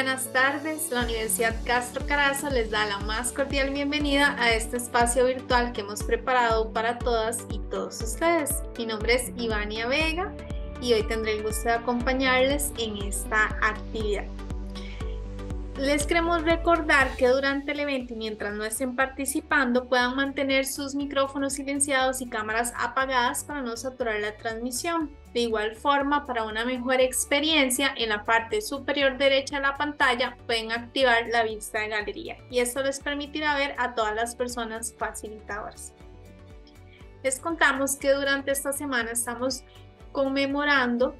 buenas tardes. La Universidad Castro Carazo les da la más cordial bienvenida a este espacio virtual que hemos preparado para todas y todos ustedes. Mi nombre es Ivania Vega y hoy tendré el gusto de acompañarles en esta actividad. Les queremos recordar que durante el evento y mientras no estén participando puedan mantener sus micrófonos silenciados y cámaras apagadas para no saturar la transmisión. De igual forma, para una mejor experiencia, en la parte superior derecha de la pantalla pueden activar la vista de galería y esto les permitirá ver a todas las personas facilitadoras. Les contamos que durante esta semana estamos conmemorando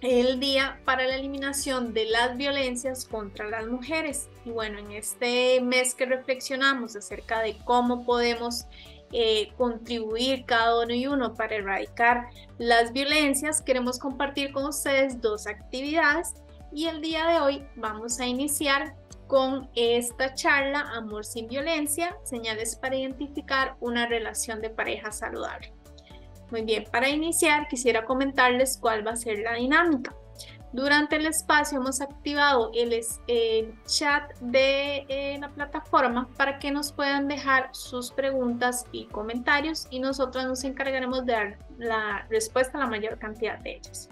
el día para la eliminación de las violencias contra las mujeres. Y bueno, en este mes que reflexionamos acerca de cómo podemos eh, contribuir cada uno y uno para erradicar las violencias, queremos compartir con ustedes dos actividades y el día de hoy vamos a iniciar con esta charla Amor sin violencia, señales para identificar una relación de pareja saludable. Muy bien, para iniciar quisiera comentarles cuál va a ser la dinámica. Durante el espacio hemos activado el, chat de eh, la plataforma para que nos puedan dejar sus preguntas y comentarios y nosotros nos encargaremos de dar la respuesta a la mayor cantidad de ellas.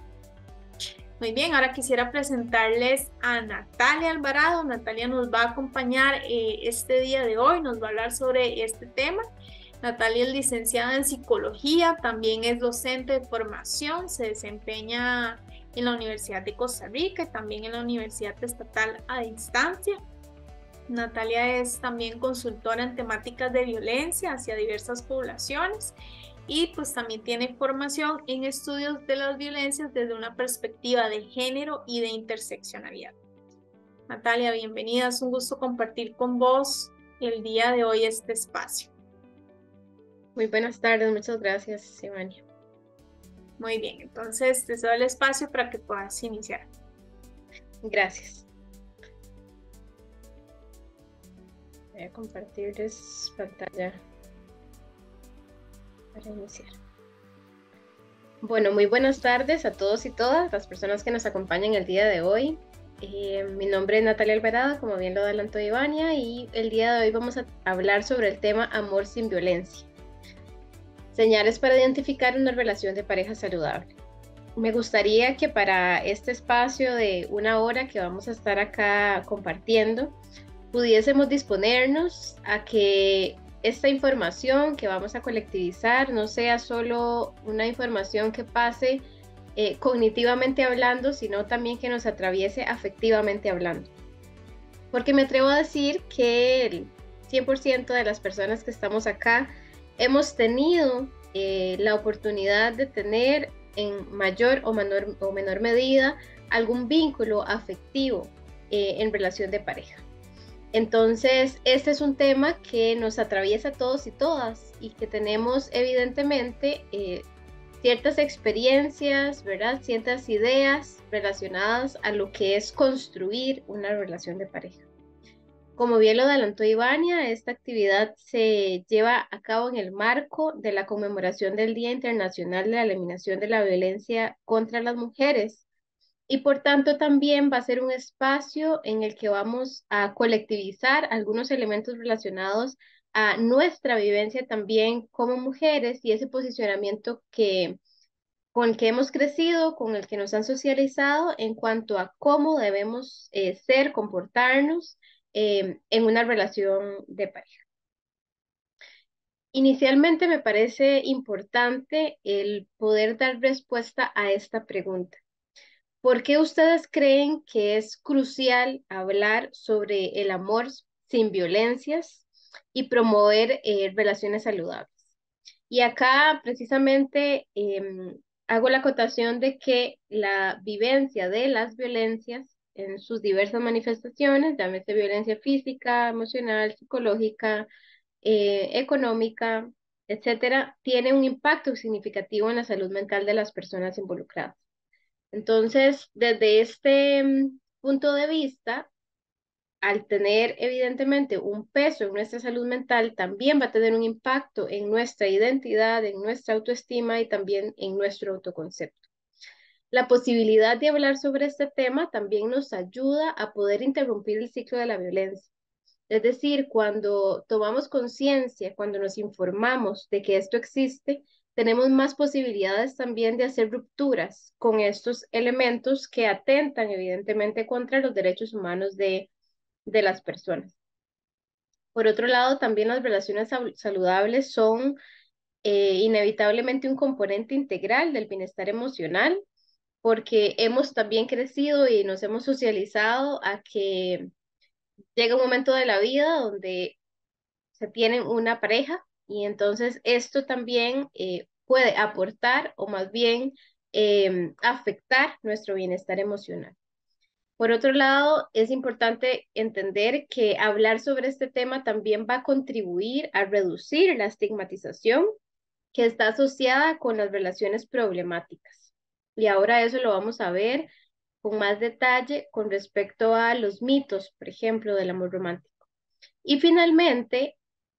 Muy bien, ahora quisiera presentarles a Natalia Alvarado. Natalia nos va a acompañar eh, este día de hoy, nos va a hablar sobre este tema. Natalia es licenciada en psicología, también es docente de formación, se desempeña en la Universidad de Costa Rica y también en la Universidad Estatal a distancia. Natalia es también consultora en temáticas de violencia hacia diversas poblaciones y pues también tiene formación en estudios de las violencias desde una perspectiva de género y de interseccionalidad. Natalia, bienvenida, es un gusto compartir con vos el día de hoy este espacio. Muy buenas tardes, muchas gracias, Ivania. Muy bien, entonces te doy el espacio para que puedas iniciar. Gracias. Voy a compartirles pantalla para iniciar. Bueno, muy buenas tardes a todos y todas las personas que nos acompañan el día de hoy. Eh, mi nombre es Natalia Alvarado, como bien lo adelantó Ivania, y el día de hoy vamos a hablar sobre el tema amor sin violencia. Señales para identificar una relación de pareja saludable. Me gustaría que para este espacio de una hora que vamos a estar acá compartiendo, pudiésemos disponernos a que esta información que vamos a colectivizar no sea solo una información que pase eh, cognitivamente hablando, sino también que nos atraviese afectivamente hablando. Porque me atrevo a decir que el 100% de las personas que estamos acá hemos tenido eh, la oportunidad de tener en mayor o menor, o menor medida algún vínculo afectivo eh, en relación de pareja. Entonces, este es un tema que nos atraviesa a todos y todas y que tenemos evidentemente eh, ciertas experiencias, ¿verdad? Ciertas ideas relacionadas a lo que es construir una relación de pareja. Como bien lo adelantó Ivania, esta actividad se lleva a cabo en el marco de la conmemoración del Día Internacional de la Eliminación de la Violencia contra las Mujeres y por tanto también va a ser un espacio en el que vamos a colectivizar algunos elementos relacionados a nuestra vivencia también como mujeres y ese posicionamiento que con el que hemos crecido, con el que nos han socializado en cuanto a cómo debemos eh, ser, comportarnos Em, en una relación de pareja. Inicialmente me parece importante el poder dar respuesta a esta pregunta. ¿Por qué ustedes creen que es crucial hablar sobre el amor sin violencias y promover eh, relaciones saludables? Y acá precisamente em, hago la acotación de que la vivencia de las violencias en sus diversas manifestaciones, llámese violencia física, emocional, psicológica, eh, económica, etcétera, tiene un impacto significativo en la salud mental de las personas involucradas. Entonces, desde este mm, punto de vista, al tener evidentemente un peso en nuestra salud mental, también va a tener un impacto en nuestra identidad, en nuestra autoestima y también en nuestro autoconcepto. La posibilidad de hablar sobre este tema también nos ayuda a poder interrumpir el ciclo de la violencia. Es decir, cuando tomamos conciencia, cuando nos informamos de que esto existe, tenemos más posibilidades también de hacer rupturas con estos elementos que atentan evidentemente contra los derechos humanos de, las personas. Por otro lado, también las relaciones saludables son eh, inevitablemente un componente integral del bienestar emocional porque hemos también crecido y nos hemos socializado a que llega un momento de la vida donde se tiene una pareja y entonces esto también eh, puede aportar o más bien em, afectar nuestro bienestar emocional. Por otro lado, es importante entender que hablar sobre este tema también va a contribuir a reducir la estigmatización que está asociada con las relaciones problemáticas. Y ahora eso lo vamos a ver con más detalle con respecto a los mitos, por ejemplo, del amor romántico. Y finalmente,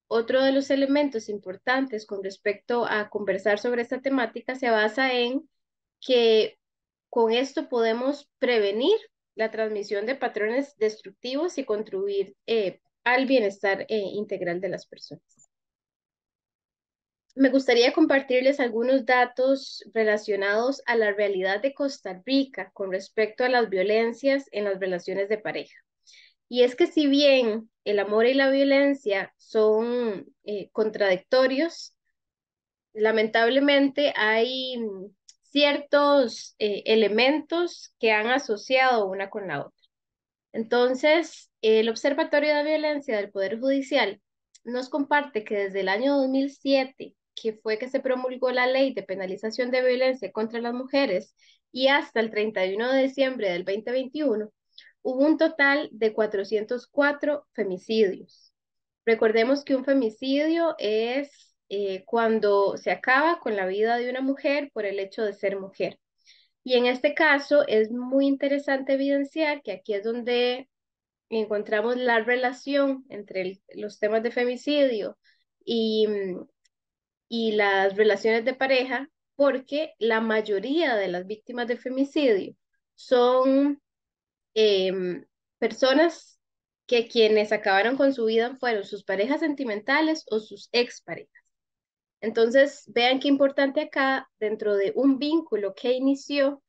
otro de los elementos importantes con respecto a conversar sobre esta temática se basa en que con esto podemos prevenir la transmisión de patrones destructivos y contribuir eh, al bienestar eh, integral de las personas me gustaría compartirles algunos datos relacionados a la realidad de Costa Rica con respecto a las violencias en las relaciones de pareja. Y es que si bien el amor y la violencia son eh, contradictorios, lamentablemente hay ciertos eh, elementos que han asociado una con la otra. Entonces, el Observatorio de Violencia del Poder Judicial nos comparte que desde el año 2007 que fue que se promulgó la ley de penalización de violencia contra las mujeres y hasta el 31 de diciembre del 2021, hubo un total de 404 femicidios. Recordemos que un femicidio es eh, cuando se acaba con la vida de una mujer por el hecho de ser mujer. Y en este caso es muy interesante evidenciar que aquí es donde encontramos la relación entre los temas de femicidio y mm, y las relaciones de pareja, porque la mayoría de las víctimas de femicidio son em, personas que quienes acabaron con su vida fueron sus parejas sentimentales o sus exparejas. Entonces, vean qué importante acá, dentro de un vínculo que inició,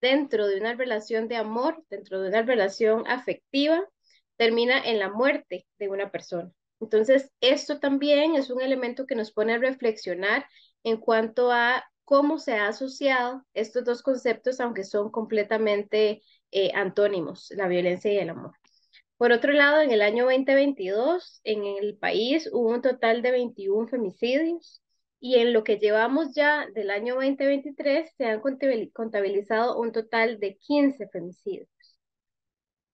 dentro de una relación de amor, dentro de una relación afectiva, termina en la muerte de una persona. Entonces, esto también es un elemento que nos pone a reflexionar en cuanto a cómo se ha asociado estos dos conceptos, aunque son completamente eh, antónimos, la violencia y el amor. Por otro lado, en el año 2022, en el país hubo un total de 21 femicidios y en lo que llevamos ya del año 2023 se han contabilizado un total de 15 femicidios.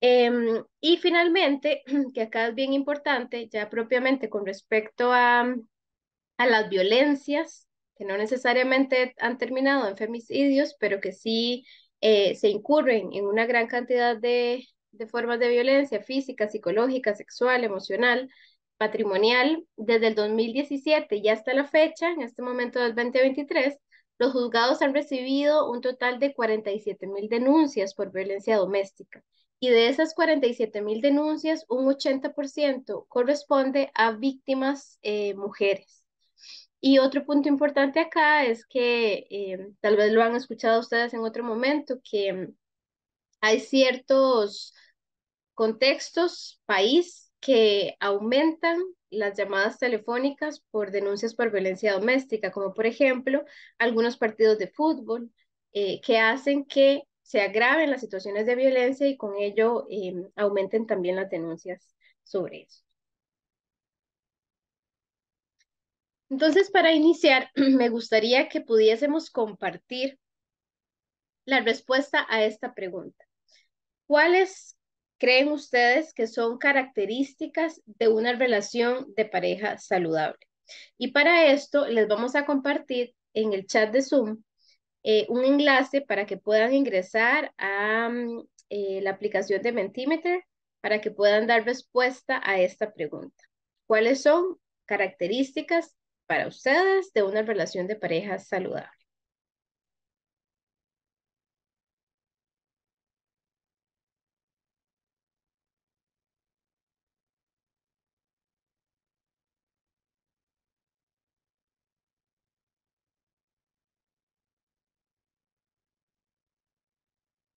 Em, y finalmente, que acá es bien importante, ya propiamente con respecto a, a las violencias, que no necesariamente han terminado en femicidios, pero que sí eh, se incurren en una gran cantidad de, de formas de violencia física, psicológica, sexual, emocional, patrimonial, desde el 2017 y hasta la fecha, en este momento del 2023, los juzgados han recibido un total de 47 mil denuncias por violencia doméstica y de esas 47 mil denuncias, un 80% corresponde a víctimas eh, mujeres. Y otro punto importante acá es que em, tal vez lo han escuchado ustedes en otro momento, que em, hay ciertos contextos, país, que aumentan las llamadas telefónicas por denuncias por violencia doméstica, como por ejemplo algunos partidos de fútbol, eh, que hacen que se agraven las situaciones de violencia y con ello em, aumenten también las denuncias sobre eso. Entonces, para iniciar, me gustaría que pudiésemos compartir la respuesta a esta pregunta. ¿Cuáles creen ustedes que son características de una relación de pareja saludable? Y para esto les vamos a compartir en el chat de Zoom eh, un enlace para que puedan ingresar a mm, eh, la aplicación de Mentimeter para que puedan dar respuesta a esta pregunta. ¿Cuáles son características para ustedes de una relación de pareja saludable?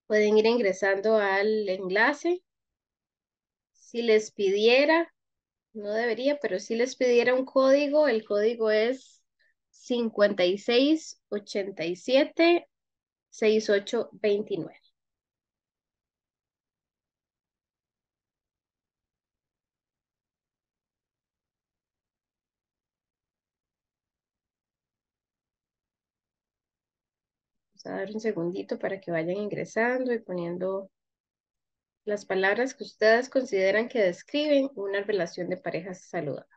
Pueden ir ingresando al enlace. Si les pidiera, no debería, pero si les pidiera un código, el código es 5687 6829. dar un segundito para que vayan ingresando y poniendo las palabras que ustedes consideran que describen una relación de pareja saludable.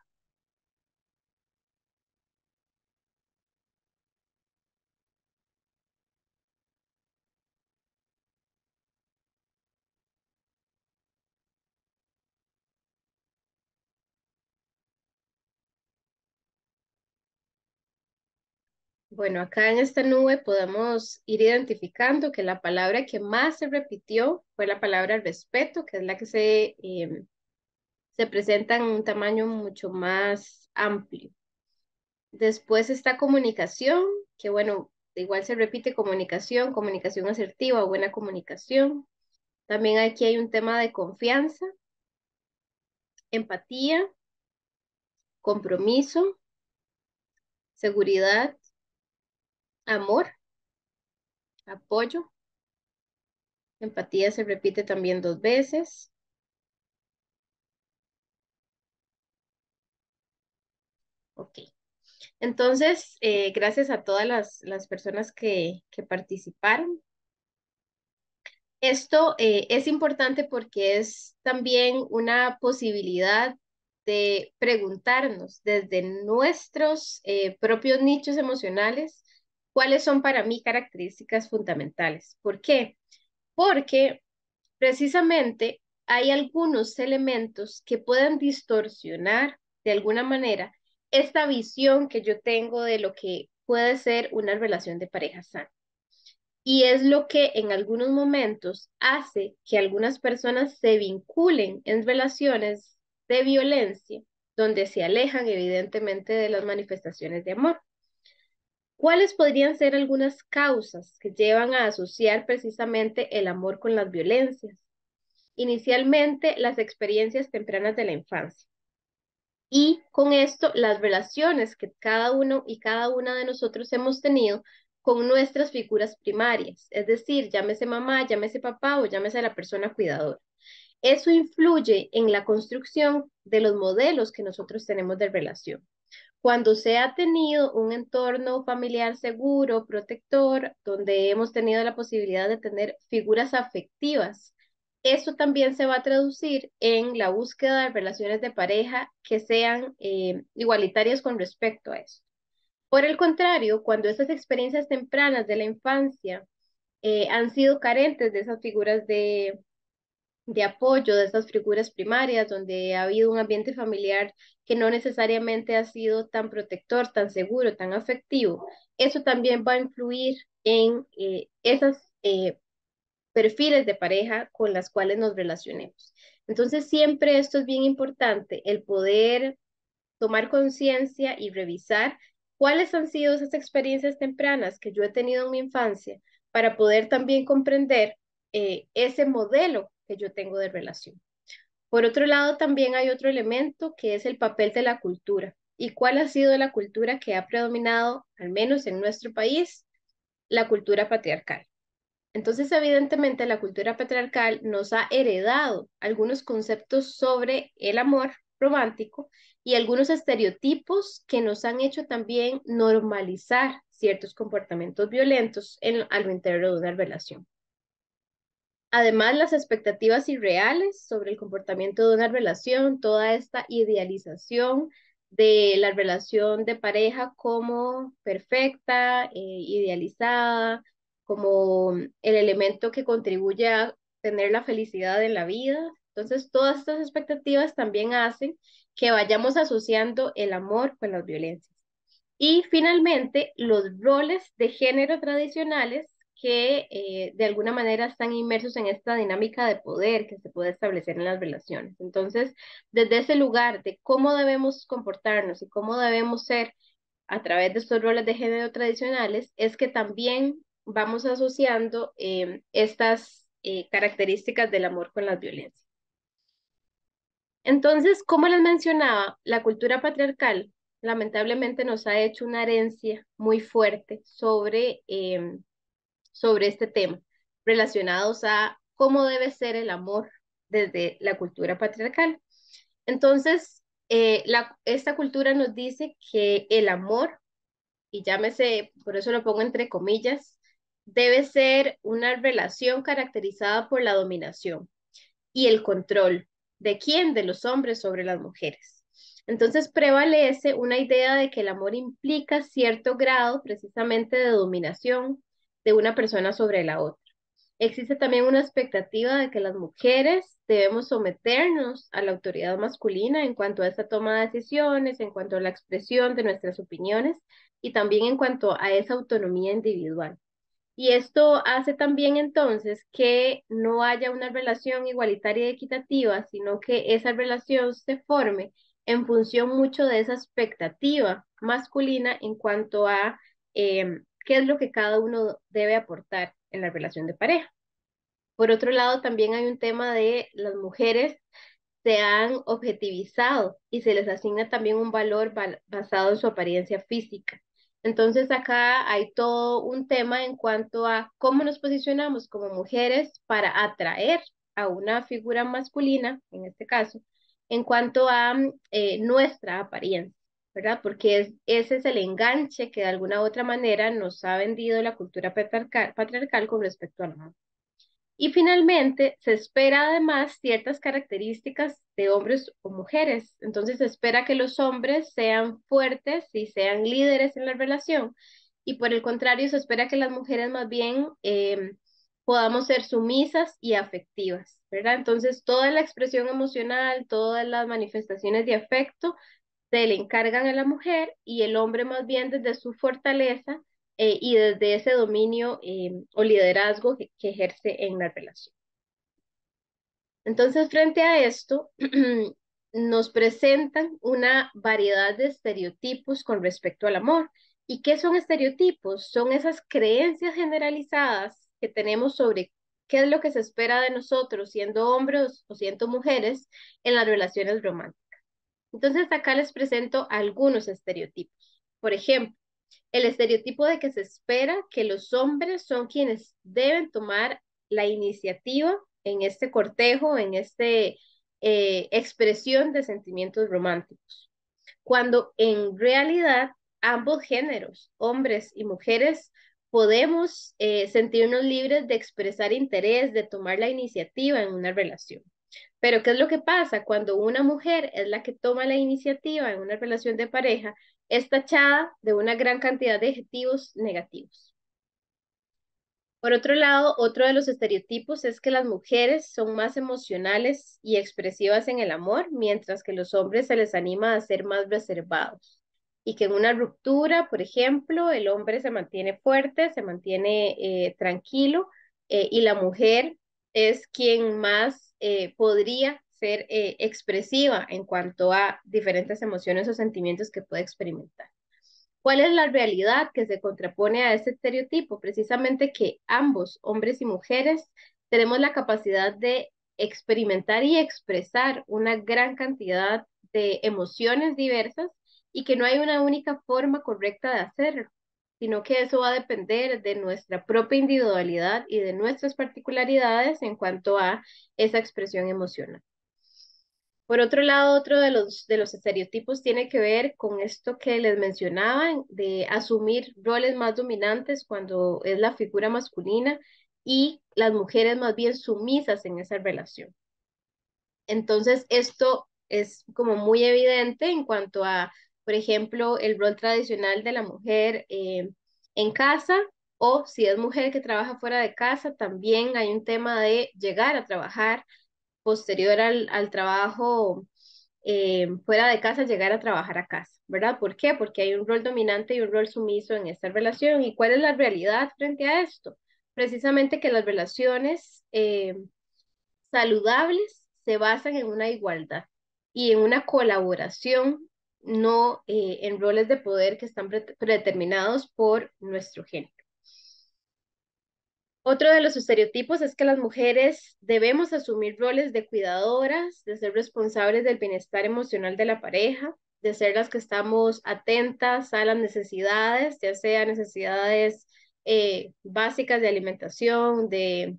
Bueno, acá en esta nube podemos ir identificando que la palabra que más se repitió fue la palabra respeto, que es la que se, em, se presenta en un tamaño mucho más amplio. Después está comunicación, que bueno, igual se repite comunicación, comunicación asertiva, buena comunicación. También aquí hay un tema de confianza, empatía, compromiso, seguridad, amor, apoyo. Empatía se repite también dos veces. Ok. Entonces, eh, gracias a todas las, personas que, participaron. Esto eh, es importante porque es también una posibilidad de preguntarnos desde nuestros eh, propios nichos emocionales ¿Cuáles son para mí características fundamentales? ¿Por qué? Porque precisamente hay algunos elementos que pueden distorsionar de alguna manera esta visión que yo tengo de lo que puede ser una relación de pareja sana. Y es lo que en algunos momentos hace que algunas personas se vinculen en relaciones de violencia, donde se alejan evidentemente de las manifestaciones de amor. ¿Cuáles podrían ser algunas causas que llevan a asociar precisamente el amor con las violencias? Inicialmente, las experiencias tempranas de la infancia. Y con esto, las relaciones que cada uno y cada una de nosotros hemos tenido con nuestras figuras primarias, es decir, llámese mamá, llámese papá o llámese la persona cuidadora. Eso influye en la construcción de los modelos que nosotros tenemos de relación. Cuando se ha tenido un entorno familiar seguro, protector, donde hemos tenido la posibilidad de tener figuras afectivas, eso también se va a traducir en la búsqueda de relaciones de pareja que sean eh, igualitarias con respecto a eso. Por el contrario, cuando esas experiencias tempranas de la infancia eh, han sido carentes de esas figuras de, de apoyo de esas figuras primarias, donde ha habido un ambiente familiar que no necesariamente ha sido tan protector, tan seguro, tan afectivo, eso también va a influir en eh, esos eh, perfiles de pareja con las cuales nos relacionemos. Entonces, siempre esto es bien importante, el poder tomar conciencia y revisar cuáles han sido esas experiencias tempranas que yo he tenido en mi infancia para poder también comprender eh, ese modelo que yo tengo de relación. Por otro lado, también hay otro elemento que es el papel de la cultura. ¿Y cuál ha sido la cultura que ha predominado, al menos en nuestro país? La cultura patriarcal. Entonces, evidentemente, la cultura patriarcal nos ha heredado algunos conceptos sobre el amor romántico y algunos estereotipos que nos han hecho también normalizar ciertos comportamientos violentos en, a lo interior de una relación. Además, las expectativas irreales sobre el comportamiento de una relación, toda esta idealización de la relación de pareja como perfecta, eh, idealizada, como el elemento que contribuye a tener la felicidad en la vida. Entonces, todas estas expectativas también hacen que vayamos asociando el amor con las violencias. Y finalmente, los roles de género tradicionales que eh, de alguna manera están inmersos en esta dinámica de poder que se puede establecer en las relaciones. Entonces, desde ese lugar de cómo debemos comportarnos y cómo debemos ser a través de estos roles de género tradicionales, es que también vamos asociando eh, estas eh, características del amor con la violencia Entonces, como les mencionaba, la cultura patriarcal lamentablemente nos ha hecho una herencia muy fuerte sobre em, sobre este tema, relacionados a cómo debe ser el amor desde la cultura patriarcal. Entonces, eh, esta cultura nos dice que el amor, y llámese, por eso lo pongo entre comillas, debe ser una relación caracterizada por la dominación y el control. ¿De quién? De los hombres sobre las mujeres. Entonces prevalece una idea de que el amor implica cierto grado precisamente de dominación, de una persona sobre la otra. Existe también una expectativa de que las mujeres debemos someternos a la autoridad masculina en cuanto a esta toma de decisiones, en cuanto a la expresión de nuestras opiniones y también en cuanto a esa autonomía individual. Y esto hace también entonces que no haya una relación igualitaria y equitativa, sino que esa relación se forme en función mucho de esa expectativa masculina en cuanto a em, qué es lo que cada uno debe aportar en la relación de pareja. Por otro lado, también hay un tema de las mujeres se han objetivizado y se les asigna también un valor basado en su apariencia física. Entonces acá hay todo un tema en cuanto a cómo nos posicionamos como mujeres para atraer a una figura masculina, en este caso, en cuanto a eh, nuestra apariencia. ¿verdad? Porque es, ese es el enganche que de alguna u otra manera nos ha vendido la cultura patriarcal, con respecto al amor. Y finalmente, se espera además ciertas características de hombres o mujeres. Entonces, se espera que los hombres sean fuertes y sean líderes en la relación. Y por el contrario, se espera que las mujeres más bien em, podamos ser sumisas y afectivas, ¿verdad? Entonces, toda la expresión emocional, todas las manifestaciones de afecto se le encargan a la mujer y el hombre más bien desde su fortaleza eh, y desde ese dominio eh, o liderazgo que, ejerce en la relación. Entonces, frente a esto, nos presentan una variedad de estereotipos con respecto al amor. ¿Y qué son estereotipos? Son esas creencias generalizadas que tenemos sobre qué es lo que se espera de nosotros siendo hombres o siendo mujeres en las relaciones románticas. Entonces acá les presento algunos estereotipos. Por ejemplo, el estereotipo de que se espera que los hombres son quienes deben tomar la iniciativa en este cortejo, en esta eh, expresión de sentimientos románticos, cuando en realidad ambos géneros, hombres y mujeres, podemos eh, sentirnos libres de expresar interés, de tomar la iniciativa en una relación. Pero ¿qué es lo que pasa? Cuando una mujer es la que toma la iniciativa en una relación de pareja, es tachada de una gran cantidad de adjetivos negativos. Por otro lado, otro de los estereotipos es que las mujeres son más emocionales y expresivas en el amor, mientras que los hombres se les anima a ser más reservados. Y que en una ruptura, por ejemplo, el hombre se mantiene fuerte, se mantiene eh, tranquilo eh, y la mujer es quien más eh, podría ser eh, expresiva en cuanto a diferentes emociones o sentimientos que puede experimentar. ¿Cuál es la realidad que se contrapone a ese estereotipo? Precisamente que ambos, hombres y mujeres, tenemos la capacidad de experimentar y expresar una gran cantidad de emociones diversas y que no hay una única forma correcta de hacerlo sino que eso va a depender de nuestra propia individualidad y de nuestras particularidades en cuanto a esa expresión emocional. Por otro lado, otro de los, de los estereotipos tiene que ver con esto que les mencionaba, de asumir roles más dominantes cuando es la figura masculina y las mujeres más bien sumisas en esa relación. Entonces, esto es como muy evidente en cuanto a por ejemplo, el rol tradicional de la mujer eh, en casa o si es mujer que trabaja fuera de casa, también hay un tema de llegar a trabajar posterior al, trabajo eh, fuera de casa, llegar a trabajar a casa, ¿verdad? ¿Por qué? Porque hay un rol dominante y un rol sumiso en esta relación. ¿Y cuál es la realidad frente a esto? Precisamente que las relaciones eh, saludables se basan en una igualdad y en una colaboración no eh, en roles de poder que están predeterminados por nuestro género. Otro de los estereotipos es que las mujeres debemos asumir roles de cuidadoras, de ser responsables del bienestar emocional de la pareja, de ser las que estamos atentas a las necesidades, ya sea necesidades eh, básicas de alimentación, de,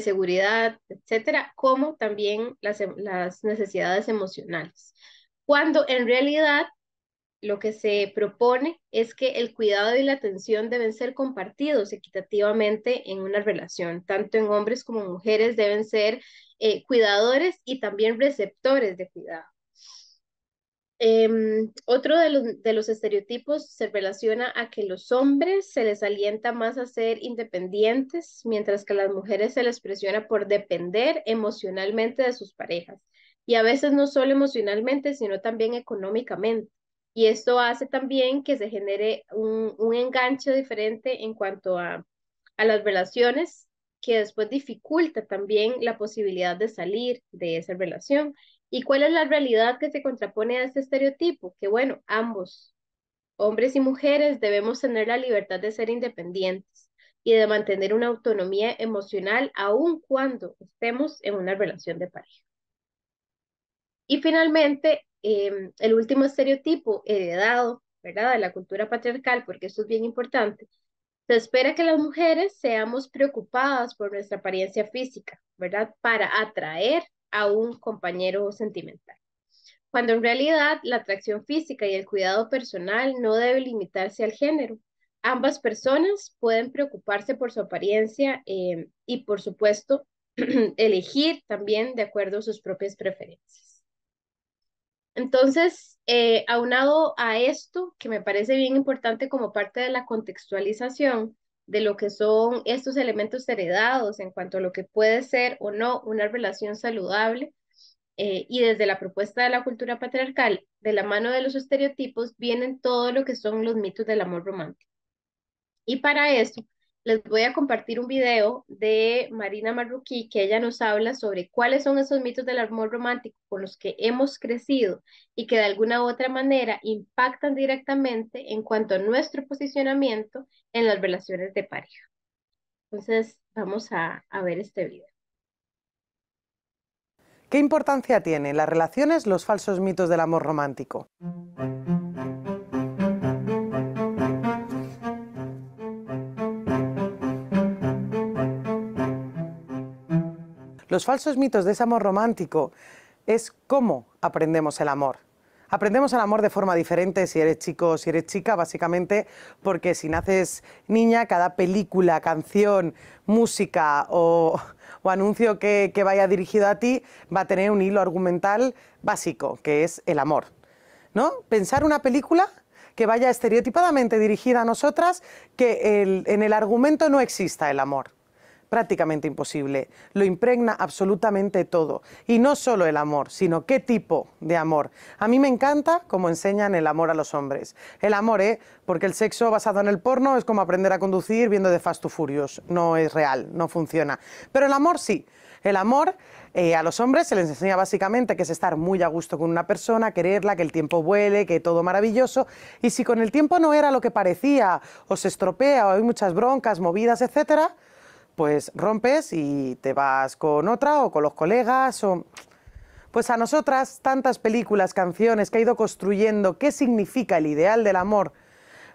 seguridad, etcétera, como también las em-, necesidades emocionales cuando en realidad lo que se propone es que el cuidado y la atención deben ser compartidos equitativamente en una relación. Tanto en hombres como en mujeres deben ser eh, cuidadores y también receptores de cuidado. Em, otro de los, estereotipos se relaciona a que los hombres se les alienta más a ser independientes, mientras que a las mujeres se les presiona por depender emocionalmente de sus parejas y a veces no solo emocionalmente, sino también económicamente. Y esto hace también que se genere un, un enganche diferente en cuanto a, a las relaciones que después dificulta también la posibilidad de salir de esa relación. ¿Y cuál es la realidad que se contrapone a este estereotipo? Que bueno, ambos, hombres y mujeres, debemos tener la libertad de ser independientes y de mantener una autonomía emocional aun cuando estemos en una relación de pareja. Y finalmente, em, el último estereotipo heredado, ¿verdad?, de la cultura patriarcal, porque eso es bien importante, se espera que las mujeres seamos preocupadas por nuestra apariencia física, ¿verdad?, para atraer a un compañero sentimental. Cuando en realidad la atracción física y el cuidado personal no debe limitarse al género, ambas personas pueden preocuparse por su apariencia em, y, por supuesto elegir también de acuerdo a sus propias preferencias. Entonces, eh, aunado a esto, que me parece bien importante como parte de la contextualización de lo que son estos elementos heredados en cuanto a lo que puede ser o no una relación saludable, eh, y desde la propuesta de la cultura patriarcal, de la mano de los estereotipos, vienen todo lo que son los mitos del amor romántico. Y para eso, les voy a compartir un video de Marina Marroquí que ella nos habla sobre cuáles son esos mitos del amor romántico con los que hemos crecido y que de alguna u otra manera impactan directamente en cuanto a nuestro posicionamiento en las relaciones de pareja. Entonces, vamos a, a ver este video. ¿Qué importancia tienen las relaciones los falsos mitos del amor romántico? Los falsos mitos de ese amor romántico es cómo aprendemos el amor. Aprendemos el amor de forma diferente si eres chico o si eres chica, básicamente porque si naces niña, cada película, canción, música o, anuncio que, vaya dirigido a ti va a tener un hilo argumental básico, que es el amor. ¿No? Pensar una película que vaya estereotipadamente dirigida a nosotras, que en el argumento no exista el amor prácticamente imposible. Lo impregna absolutamente todo. Y no solo el amor, sino qué tipo de amor. A mí me encanta cómo enseñan el amor a los hombres. El amor, ¿eh? Porque el sexo basado en el porno es como aprender a conducir viendo de Fast to Furious. No es real, no funciona. Pero el amor sí. El amor eh, a los hombres se les enseña básicamente que es estar muy a gusto con una persona, quererla, que el tiempo vuele, que todo maravilloso. Y si con el tiempo no era lo que parecía, o se estropea, o hay muchas broncas, movidas, etcétera, pues rompes y te vas con otra o con los colegas o... Pues a nosotras, tantas películas, canciones que ha ido construyendo, qué significa el ideal del amor,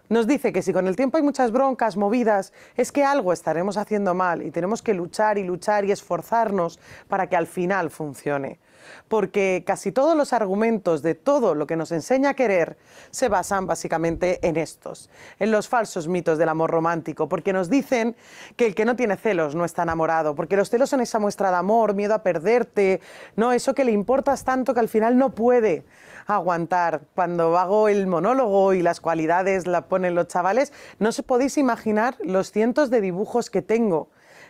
nos dice que si con el tiempo hay muchas broncas, movidas, es que algo estaremos haciendo mal y tenemos que luchar y luchar y esforzarnos para que al final funcione porque casi todos los argumentos de todo lo que nos enseña a querer se basan básicamente en estos, en los falsos mitos del amor romántico, porque nos dicen que el que no tiene celos no está enamorado, porque los celos son esa muestra de amor, miedo a perderte, no, eso que le importas tanto que al final no puede aguantar. Cuando hago el monólogo y las cualidades la ponen los chavales, no os podéis imaginar los cientos de dibujos que tengo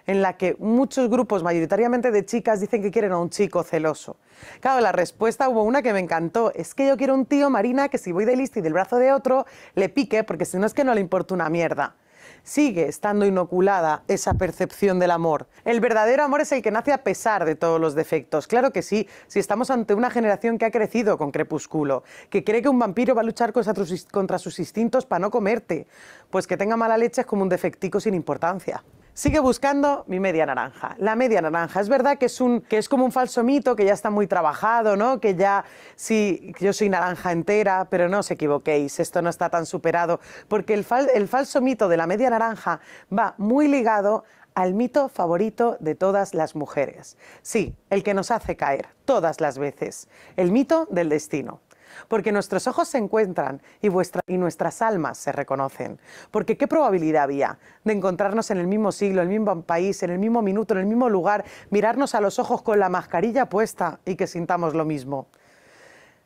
en la que muchos grupos, mayoritariamente de chicas, dicen que quieren a un chico celoso. Claro, la respuesta hubo una que me encantó. Es que yo quiero un tío, Marina, que si voy de lista y del brazo de otro, le pique, porque si no es que no le importa una mierda sigue estando inoculada esa percepción del amor. El verdadero amor es el que nace a pesar de todos los defectos. Claro que sí, si estamos ante una generación que ha crecido con crepúsculo, que cree que un vampiro va a luchar contra sus instintos para no comerte, pues que tenga mala leche es como un defectico sin importancia sigue buscando mi media naranja. La media naranja. Es verdad que es, un, que es como un falso mito, que ya está muy trabajado, ¿no? Que ya, sí, yo soy naranja entera, pero no os equivoquéis, esto no está tan superado, porque el falso mito de la media naranja va muy ligado al mito favorito de todas las mujeres. Sí, el que nos hace caer, todas las veces. El mito del destino porque nuestros ojos se encuentran y, y nuestras almas se reconocen. Porque qué probabilidad había de encontrarnos en el mismo siglo, en el mismo país, en el mismo minuto, en el mismo lugar, mirarnos a los ojos con la mascarilla puesta y que sintamos lo mismo.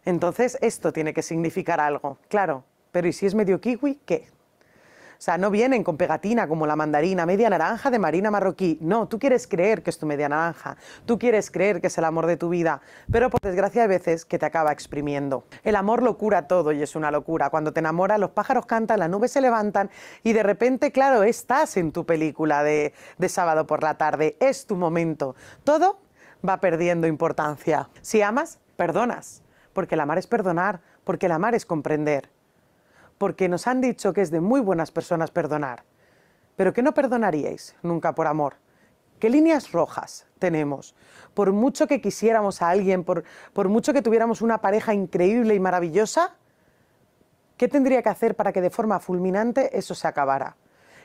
Entonces esto tiene que significar algo, claro, pero ¿y si es medio kiwi, qué? O sea, no vienen con pegatina como la mandarina, media naranja de Marina Marroquí. No, tú quieres creer que es tu media naranja, tú quieres creer que es el amor de tu vida, pero por desgracia hay veces que te acaba exprimiendo. El amor lo cura todo y es una locura. Cuando te enamoras, los pájaros cantan, las nubes se levantan y de repente, claro, estás en tu película de, de sábado por la tarde, es tu momento. Todo va perdiendo importancia. Si amas, perdonas, porque el amar es perdonar, porque el amar es comprender porque nos han dicho que es de muy buenas personas perdonar, pero que no perdonaríais nunca por amor. ¿Qué líneas rojas tenemos? Por mucho que quisiéramos a alguien, por, por mucho que tuviéramos una pareja increíble y maravillosa, ¿qué tendría que hacer para que de forma fulminante eso se acabara?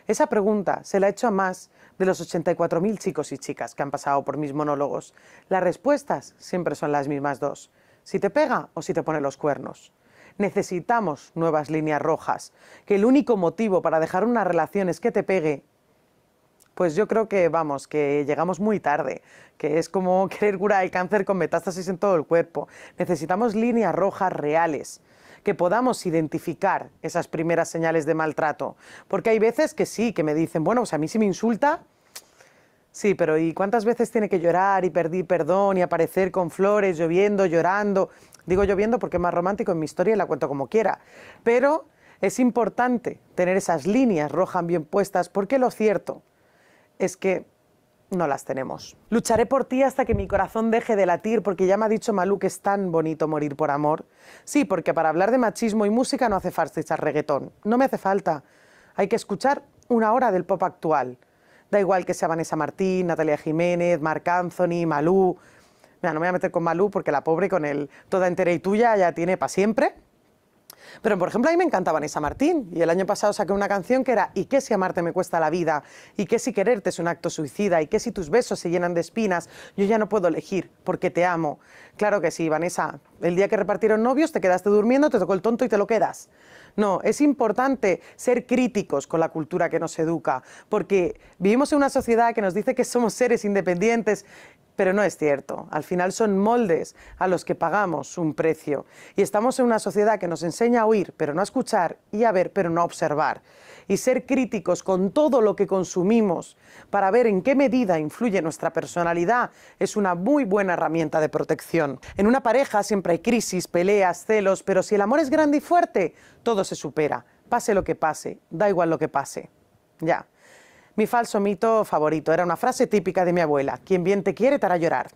Esa pregunta se la he hecho a más de los 84.000 chicos y chicas que han pasado por mis monólogos. Las respuestas siempre son las mismas dos, si te pega o si te pone los cuernos. Necesitamos nuevas líneas rojas. Que el único motivo para dejar una relación es que te pegue. Pues yo creo que, vamos, que llegamos muy tarde, que es como querer curar el cáncer con metástasis en todo el cuerpo. Necesitamos líneas rojas reales que podamos identificar esas primeras señales de maltrato. Porque hay veces que sí, que me dicen, bueno, pues a mí si me insulta, sí, pero ¿y cuántas veces tiene que llorar y pedir perdón y aparecer con flores, lloviendo, llorando? Digo lloviendo porque es más romántico en mi historia y la cuento como quiera. Pero es importante tener esas líneas rojas bien puestas porque lo cierto es que no las tenemos. Lucharé por ti hasta que mi corazón deje de latir, porque ya me ha dicho Malú que es tan bonito morir por amor. Sí, porque para hablar de machismo y música no hace falta echar reggaetón. No me hace falta. Hay que escuchar una hora del pop actual. Da igual que sea Vanessa Martín, Natalia Jiménez, Marc Anthony, Malú, no me voy a meter con Malú porque la pobre con el toda entera y tuya ya tiene para siempre. Pero, por ejemplo, a mí me encanta Vanessa Martín y el año pasado saqué una canción que era ¿Y qué si amarte me cuesta la vida? ¿Y qué si quererte es un acto suicida? ¿Y qué si tus besos se llenan de espinas? Yo ya no puedo elegir porque te amo. Claro que sí, Vanessa. El día que repartieron novios te quedaste durmiendo, te tocó el tonto y te lo quedas. No, es importante ser críticos con la cultura que nos educa, porque vivimos en una sociedad que nos dice que somos seres independientes pero no es cierto. Al final son moldes a los que pagamos un precio. Y estamos en una sociedad que nos enseña a oír, pero no a escuchar, y a ver, pero no a observar. Y ser críticos con todo lo que consumimos para ver en qué medida influye nuestra personalidad es una muy buena herramienta de protección. En una pareja siempre hay crisis, peleas, celos, pero si el amor es grande y fuerte, todo se supera. Pase lo que pase, da igual lo que pase. Ya. Mi falso mito favorito era una frase típica de mi abuela, quien bien te quiere te hará llorar.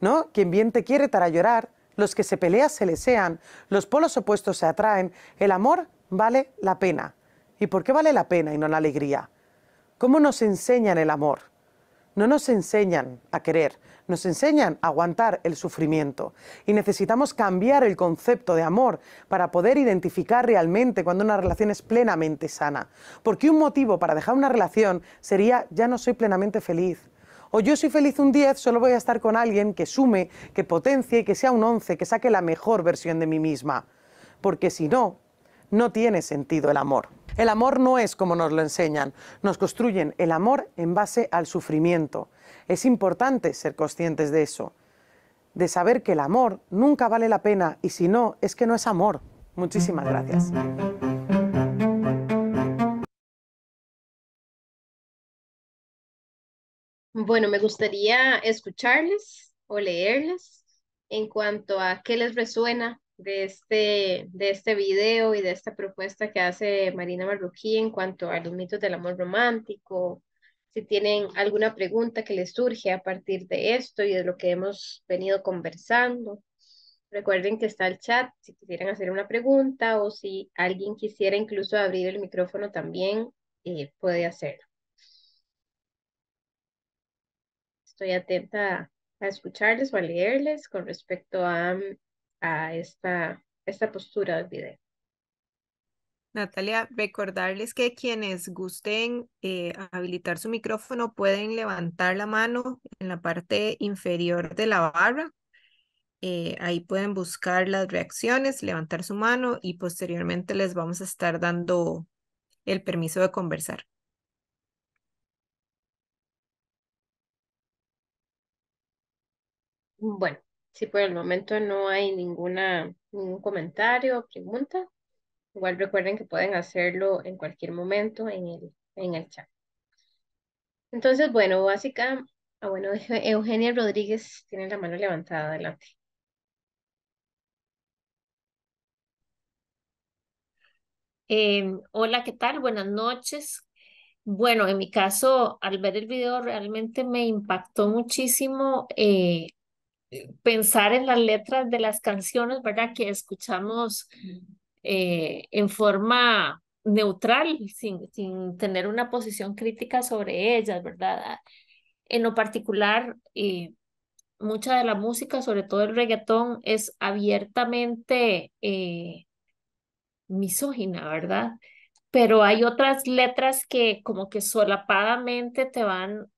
¿No? Quien bien te quiere te hará llorar, los que se pelean se sean, los polos opuestos se atraen, el amor vale la pena. ¿Y por qué vale la pena y no la alegría? ¿Cómo nos enseñan el amor? No nos enseñan a querer, nos enseñan a aguantar el sufrimiento y necesitamos cambiar el concepto de amor para poder identificar realmente cuando una relación es plenamente sana. Porque un motivo para dejar una relación sería ya no soy plenamente feliz. O yo soy feliz un 10, solo voy a estar con alguien que sume, que potencie y que sea un 11, que saque la mejor versión de mí misma. Porque si no, no tiene sentido el amor. El amor no es como nos lo enseñan, nos construyen el amor en base al sufrimiento. Es importante ser conscientes de eso, de saber que el amor nunca vale la pena y si no, es que no es amor. Muchísimas gracias. Bueno, me gustaría escucharles o leerles en cuanto a qué les resuena de este, de este video y de esta propuesta que hace Marina Marroquí en cuanto a los mitos del amor romántico, si tienen alguna pregunta que les surge a partir de esto y de lo que hemos venido conversando. Recuerden que está el chat si quisieran hacer una pregunta o si alguien quisiera incluso abrir el micrófono también, eh, puede hacerlo. Estoy atenta a escucharles o a leerles con respecto a, a esta, esta postura del video. Natalia, recordarles que quienes gusten eh, habilitar su micrófono pueden levantar la mano en la parte inferior de la barra. Eh, ahí pueden buscar las reacciones, levantar su mano y posteriormente les vamos a estar dando el permiso de conversar. Bueno, si por el momento no hay ninguna, ningún comentario o pregunta, Igual recuerden que pueden hacerlo en cualquier momento en el, en el chat. Entonces, bueno, básica, ah, bueno, Eugenia Rodríguez tiene la mano levantada, adelante. Em, hola, ¿qué tal? Buenas noches. Bueno, en mi caso, al ver el video realmente me impactó muchísimo eh, eh, pensar en las letras de las canciones, ¿verdad? Que escuchamos eh, en forma neutral, sin, sin tener una posición crítica sobre ellas, ¿verdad? En lo particular, eh, mucha de la música, sobre todo el reggaetón, es abiertamente eh, misógina, ¿verdad? Pero hay otras letras que como que solapadamente te van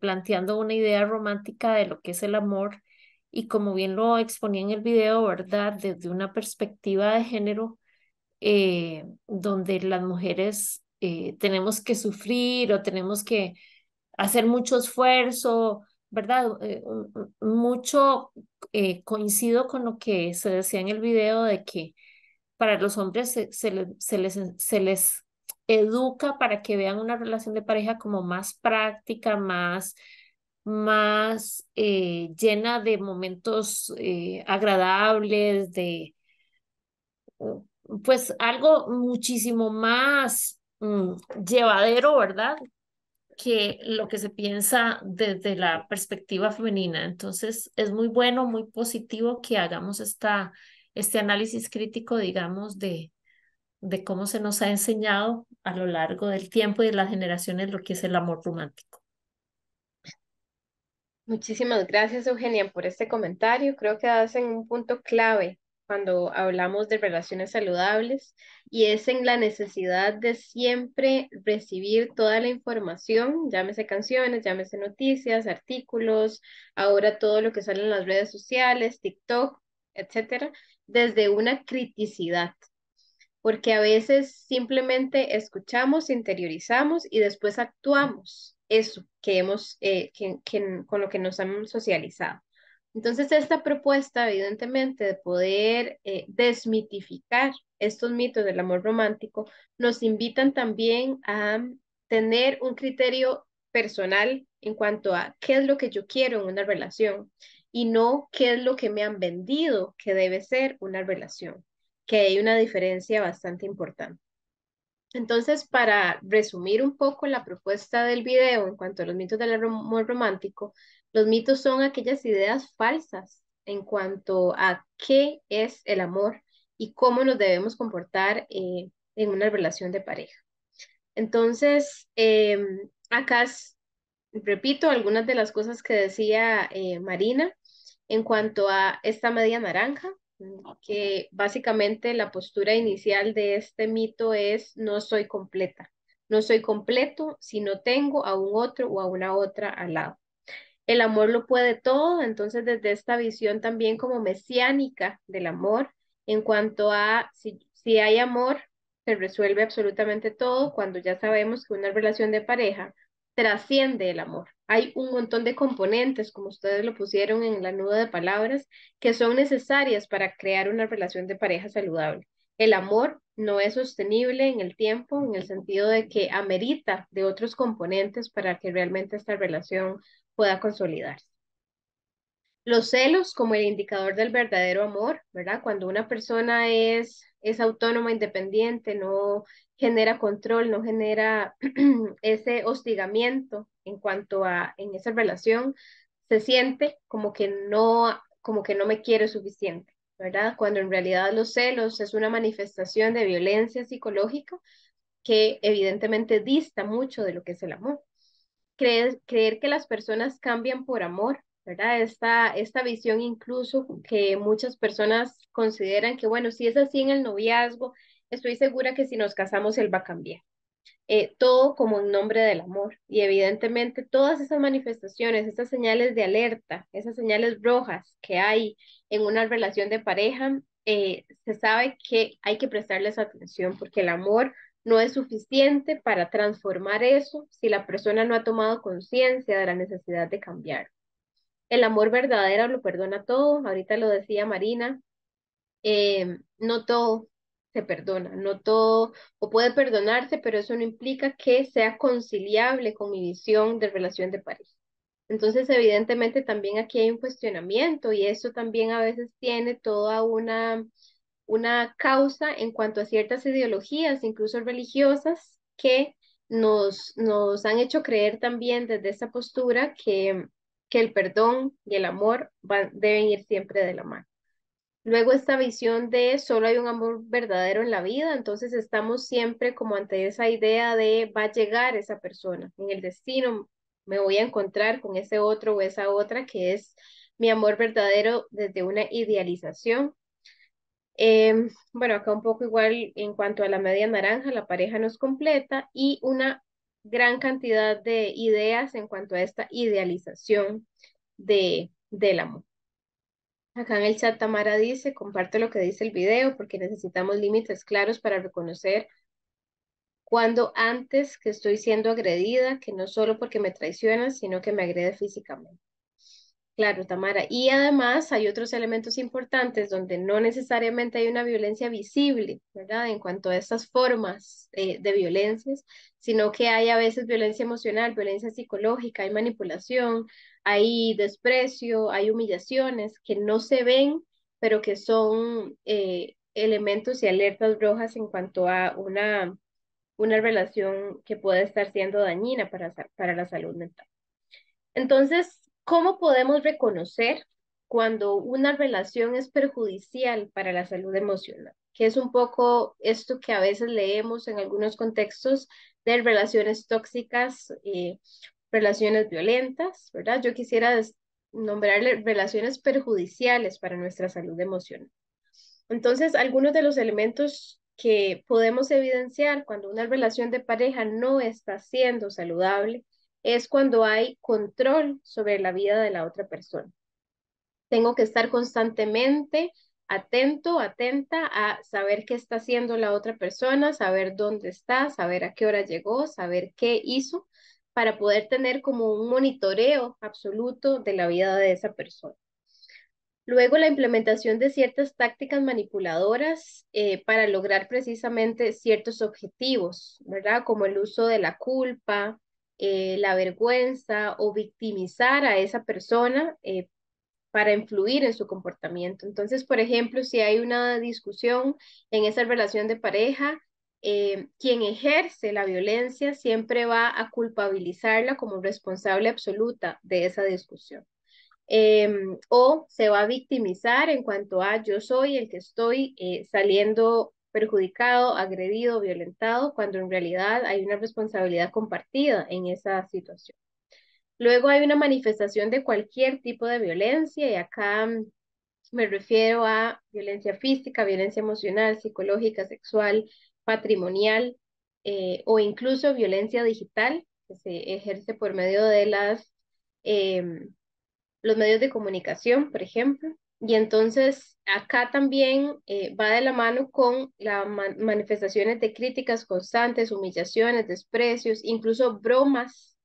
planteando una idea romántica de lo que es el amor y como bien lo exponía en el video, ¿verdad? Desde una perspectiva de género, eh, donde las mujeres eh, tenemos que sufrir o tenemos que hacer mucho esfuerzo, ¿verdad? Eh, mucho coincido con lo que se decía en el video de que para los hombres se, les, se les educa para que vean una relación de pareja como más práctica, más más llena de momentos agradables, de pues algo muchísimo más mm, llevadero, ¿verdad? Que lo que se piensa desde la perspectiva femenina. Entonces, es muy bueno, muy positivo que hagamos esta, este análisis crítico, digamos, de, de cómo se nos ha enseñado a lo largo del tiempo y de las generaciones lo que es el amor romántico. Muchísimas gracias, Eugenia, por este comentario. Creo que hacen un punto clave cuando hablamos de relaciones saludables y es en la necesidad de siempre recibir toda la información, llámese canciones, llámese noticias, artículos, ahora todo lo que sale en las redes sociales, TikTok, etcétera, desde una criticidad. Porque a veces simplemente escuchamos, interiorizamos y después actuamos eso que hemos, eh, con lo que nos han socializado. Entonces, esta propuesta, evidentemente, de poder eh, desmitificar estos mitos del amor romántico, nos invitan también a tener un criterio personal en cuanto a qué es lo que yo quiero en una relación y no qué es lo que me han vendido que debe ser una relación, que hay una diferencia bastante importante. Entonces, para resumir un poco la propuesta del video en cuanto a los mitos del amor romántico, los mitos son aquellas ideas falsas en cuanto a qué es el amor y cómo nos debemos comportar eh, en una relación de pareja. Entonces, em, acá, repito, algunas de las cosas que decía eh, Marina en cuanto a esta media naranja, que básicamente la postura inicial de este mito es no soy completa, no soy completo si no tengo a un otro o a una otra al lado el amor lo puede todo, entonces desde esta visión también como mesiánica del amor, en cuanto a si, hay amor, se resuelve absolutamente todo cuando ya sabemos que una relación de pareja trasciende el amor. Hay un montón de componentes, como ustedes lo pusieron en la nube de palabras, que son necesarias para crear una relación de pareja saludable. El amor no es sostenible en el tiempo, en el sentido de que amerita de otros componentes para que realmente esta relación pueda consolidarse. Los celos como el indicador del verdadero amor, ¿verdad? Cuando una persona es, es autónoma, independiente, no genera control, no genera ese hostigamiento en cuanto a en esa relación, se siente como que no como que no me quiere suficiente, ¿verdad? Cuando en realidad los celos es una manifestación de violencia psicológica que evidentemente dista mucho de lo que es el amor creer, que las personas cambian por amor, ¿verdad? Esta, esta visión incluso que muchas personas consideran que, bueno, si es así en el noviazgo, estoy segura que si nos casamos él va a cambiar. Eh, todo como en nombre del amor. Y evidentemente todas esas manifestaciones, esas señales de alerta, esas señales rojas que hay en una relación de pareja, eh, se sabe que hay que prestarles atención porque el amor no es suficiente para transformar eso si la persona no ha tomado conciencia de la necesidad de cambiar. El amor verdadero lo perdona todo, ahorita lo decía Marina, eh, no todo se perdona, no todo, o puede perdonarse, pero eso no implica que sea conciliable con mi visión de relación de pareja. Entonces, evidentemente, también aquí hay un cuestionamiento y eso también a veces tiene toda una una causa en cuanto a ciertas ideologías, incluso religiosas, que nos, nos han hecho creer también desde esa postura que, que el perdón y el amor van, deben ir siempre de la mano. Luego esta visión de solo hay un amor verdadero en la vida, entonces estamos siempre como ante esa idea de va a llegar esa persona, en el destino me voy a encontrar con ese otro o esa otra que es mi amor verdadero desde una idealización Em, bueno, acá un poco igual en cuanto a la media naranja, la pareja nos completa y una gran cantidad de ideas en cuanto a esta idealización de, del amor. Acá en el chat Tamara dice, comparte lo que dice el video porque necesitamos límites claros para reconocer cuando antes que estoy siendo agredida, que no solo porque me traicionan, sino que me agrede físicamente. Claro, Tamara. Y además hay otros elementos importantes donde no necesariamente hay una violencia visible, ¿verdad? En cuanto a estas formas eh, de violencias, sino que hay a veces violencia emocional, violencia psicológica, hay manipulación, hay desprecio, hay humillaciones que no se ven, pero que son eh, elementos y alertas rojas en cuanto a una, una relación que puede estar siendo dañina para, para la salud mental. Entonces, ¿Cómo podemos reconocer cuando una relación es perjudicial para la salud emocional? Que es un poco esto que a veces leemos en algunos contextos de relaciones tóxicas, eh, relaciones violentas, ¿verdad? Yo quisiera nombrarle relaciones perjudiciales para nuestra salud emocional. Entonces, algunos de los elementos que podemos evidenciar cuando una relación de pareja no está siendo saludable es cuando hay control sobre la vida de la otra persona. Tengo que estar constantemente atento, atenta a saber qué está haciendo la otra persona, saber dónde está, saber a qué hora llegó, saber qué hizo, para poder tener como un monitoreo absoluto de la vida de esa persona. Luego, la implementación de ciertas tácticas manipuladoras eh, para lograr precisamente ciertos objetivos, ¿verdad? Como el uso de la culpa, eh, la vergüenza o victimizar a esa persona eh, para influir en su comportamiento. Entonces, por ejemplo, si hay una discusión en esa relación de pareja, eh, quien ejerce la violencia siempre va a culpabilizarla como responsable absoluta de esa discusión. Em, o se va a victimizar en cuanto a yo soy el que estoy saliendo perjudicado, agredido, violentado, cuando en realidad hay una responsabilidad compartida en esa situación. Luego hay una manifestación de cualquier tipo de violencia y acá mm, me refiero a violencia física, violencia emocional, psicológica, sexual, patrimonial eh, o incluso violencia digital que se ejerce por medio de las, em, los medios de comunicación, por ejemplo. Y entonces acá también eh, va de la mano con las manifestaciones de críticas constantes, humillaciones, desprecios, incluso bromas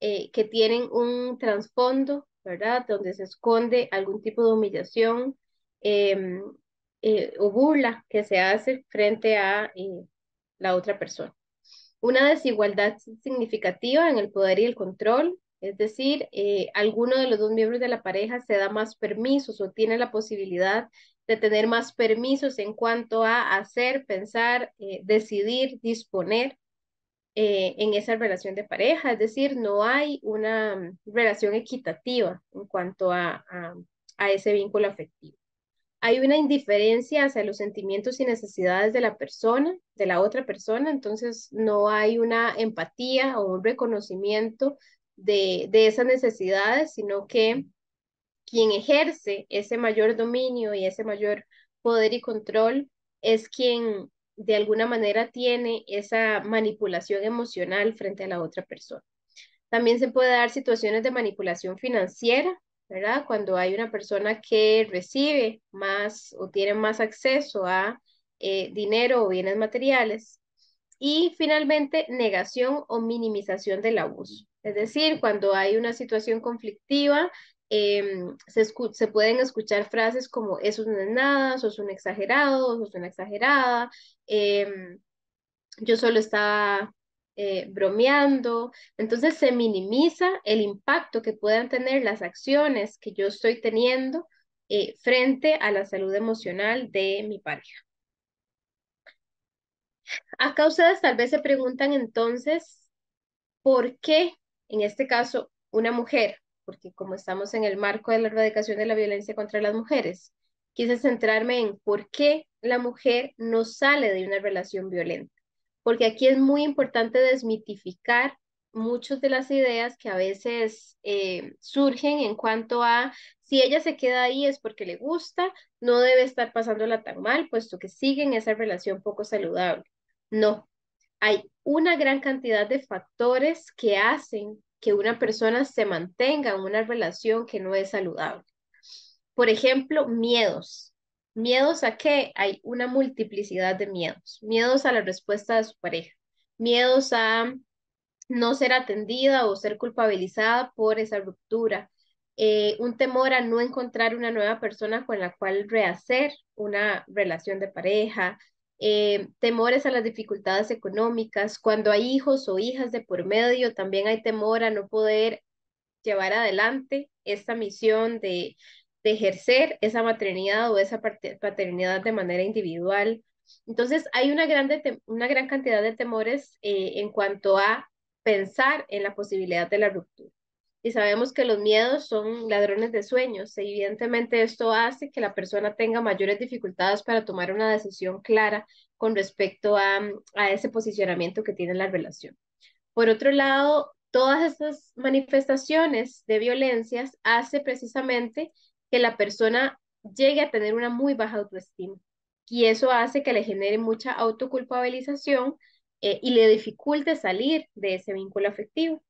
eh, que tienen un trasfondo, ¿verdad? Donde se esconde algún tipo de humillación em, eh, o burla que se hace frente a la otra persona. Una desigualdad significativa en el poder y el control, es decir, eh, alguno de los dos miembros de la pareja se da más permisos o tiene la posibilidad de tener más permisos en cuanto a hacer, pensar, eh, decidir, disponer eh, en esa relación de pareja. Es decir, no hay una mm, relación equitativa en cuanto a, a ese vínculo afectivo. Hay una indiferencia hacia los sentimientos y necesidades de la persona, de la otra persona, entonces no hay una empatía o un reconocimiento de, esas necesidades, sino que quien ejerce ese mayor dominio y ese mayor poder y control es quien de alguna manera tiene esa manipulación emocional frente a la otra persona. También se puede dar situaciones de manipulación financiera, ¿verdad? Cuando hay una persona que recibe más o tiene más acceso a eh, dinero o bienes materiales y finalmente, negación o minimización del abuso. Es decir, cuando hay una situación conflictiva, em, se, pueden escuchar frases como eso no es nada, sos un exagerado, es una exagerada, em, yo solo estaba eh, bromeando. Entonces se minimiza el impacto que puedan tener las acciones que yo estoy teniendo eh, frente a la salud emocional de mi pareja. Acá ustedes tal vez se preguntan entonces, ¿por qué, en este caso, una mujer? Porque como estamos en el marco de la erradicación de la violencia contra las mujeres, quise centrarme en por qué la mujer no sale de una relación violenta. Porque aquí es muy importante desmitificar muchas de las ideas que a veces eh, surgen en cuanto a si ella se queda ahí es porque le gusta, no debe estar pasándola tan mal, puesto que sigue en esa relación poco saludable. No, hay una gran cantidad de factores que hacen que una persona se mantenga en una relación que no es saludable. Por ejemplo, miedos. ¿Miedos a qué? Hay una multiplicidad de miedos. Miedos a la respuesta de su pareja. Miedos a no ser atendida o ser culpabilizada por esa ruptura. Eh, un temor a no encontrar una nueva persona con la cual rehacer una relación de pareja, eh, temores a las dificultades económicas, cuando hay hijos o hijas de por medio, también hay temor a no poder llevar adelante esta misión de, de ejercer esa maternidad o esa paternidad de manera individual. Entonces, hay una, grande, una gran cantidad de temores eh, en cuanto a pensar en la posibilidad de la ruptura y sabemos que los miedos son ladrones de sueños. Evidentemente esto hace que la persona tenga mayores dificultades para tomar una decisión clara con respecto mm, a, ese posicionamiento que tiene la relación. Por otro lado, todas estas manifestaciones de violencias hace precisamente que la persona llegue a tener una muy baja autoestima y eso hace que le genere mucha autoculpabilización eh, y le dificulte salir de ese vínculo afectivo.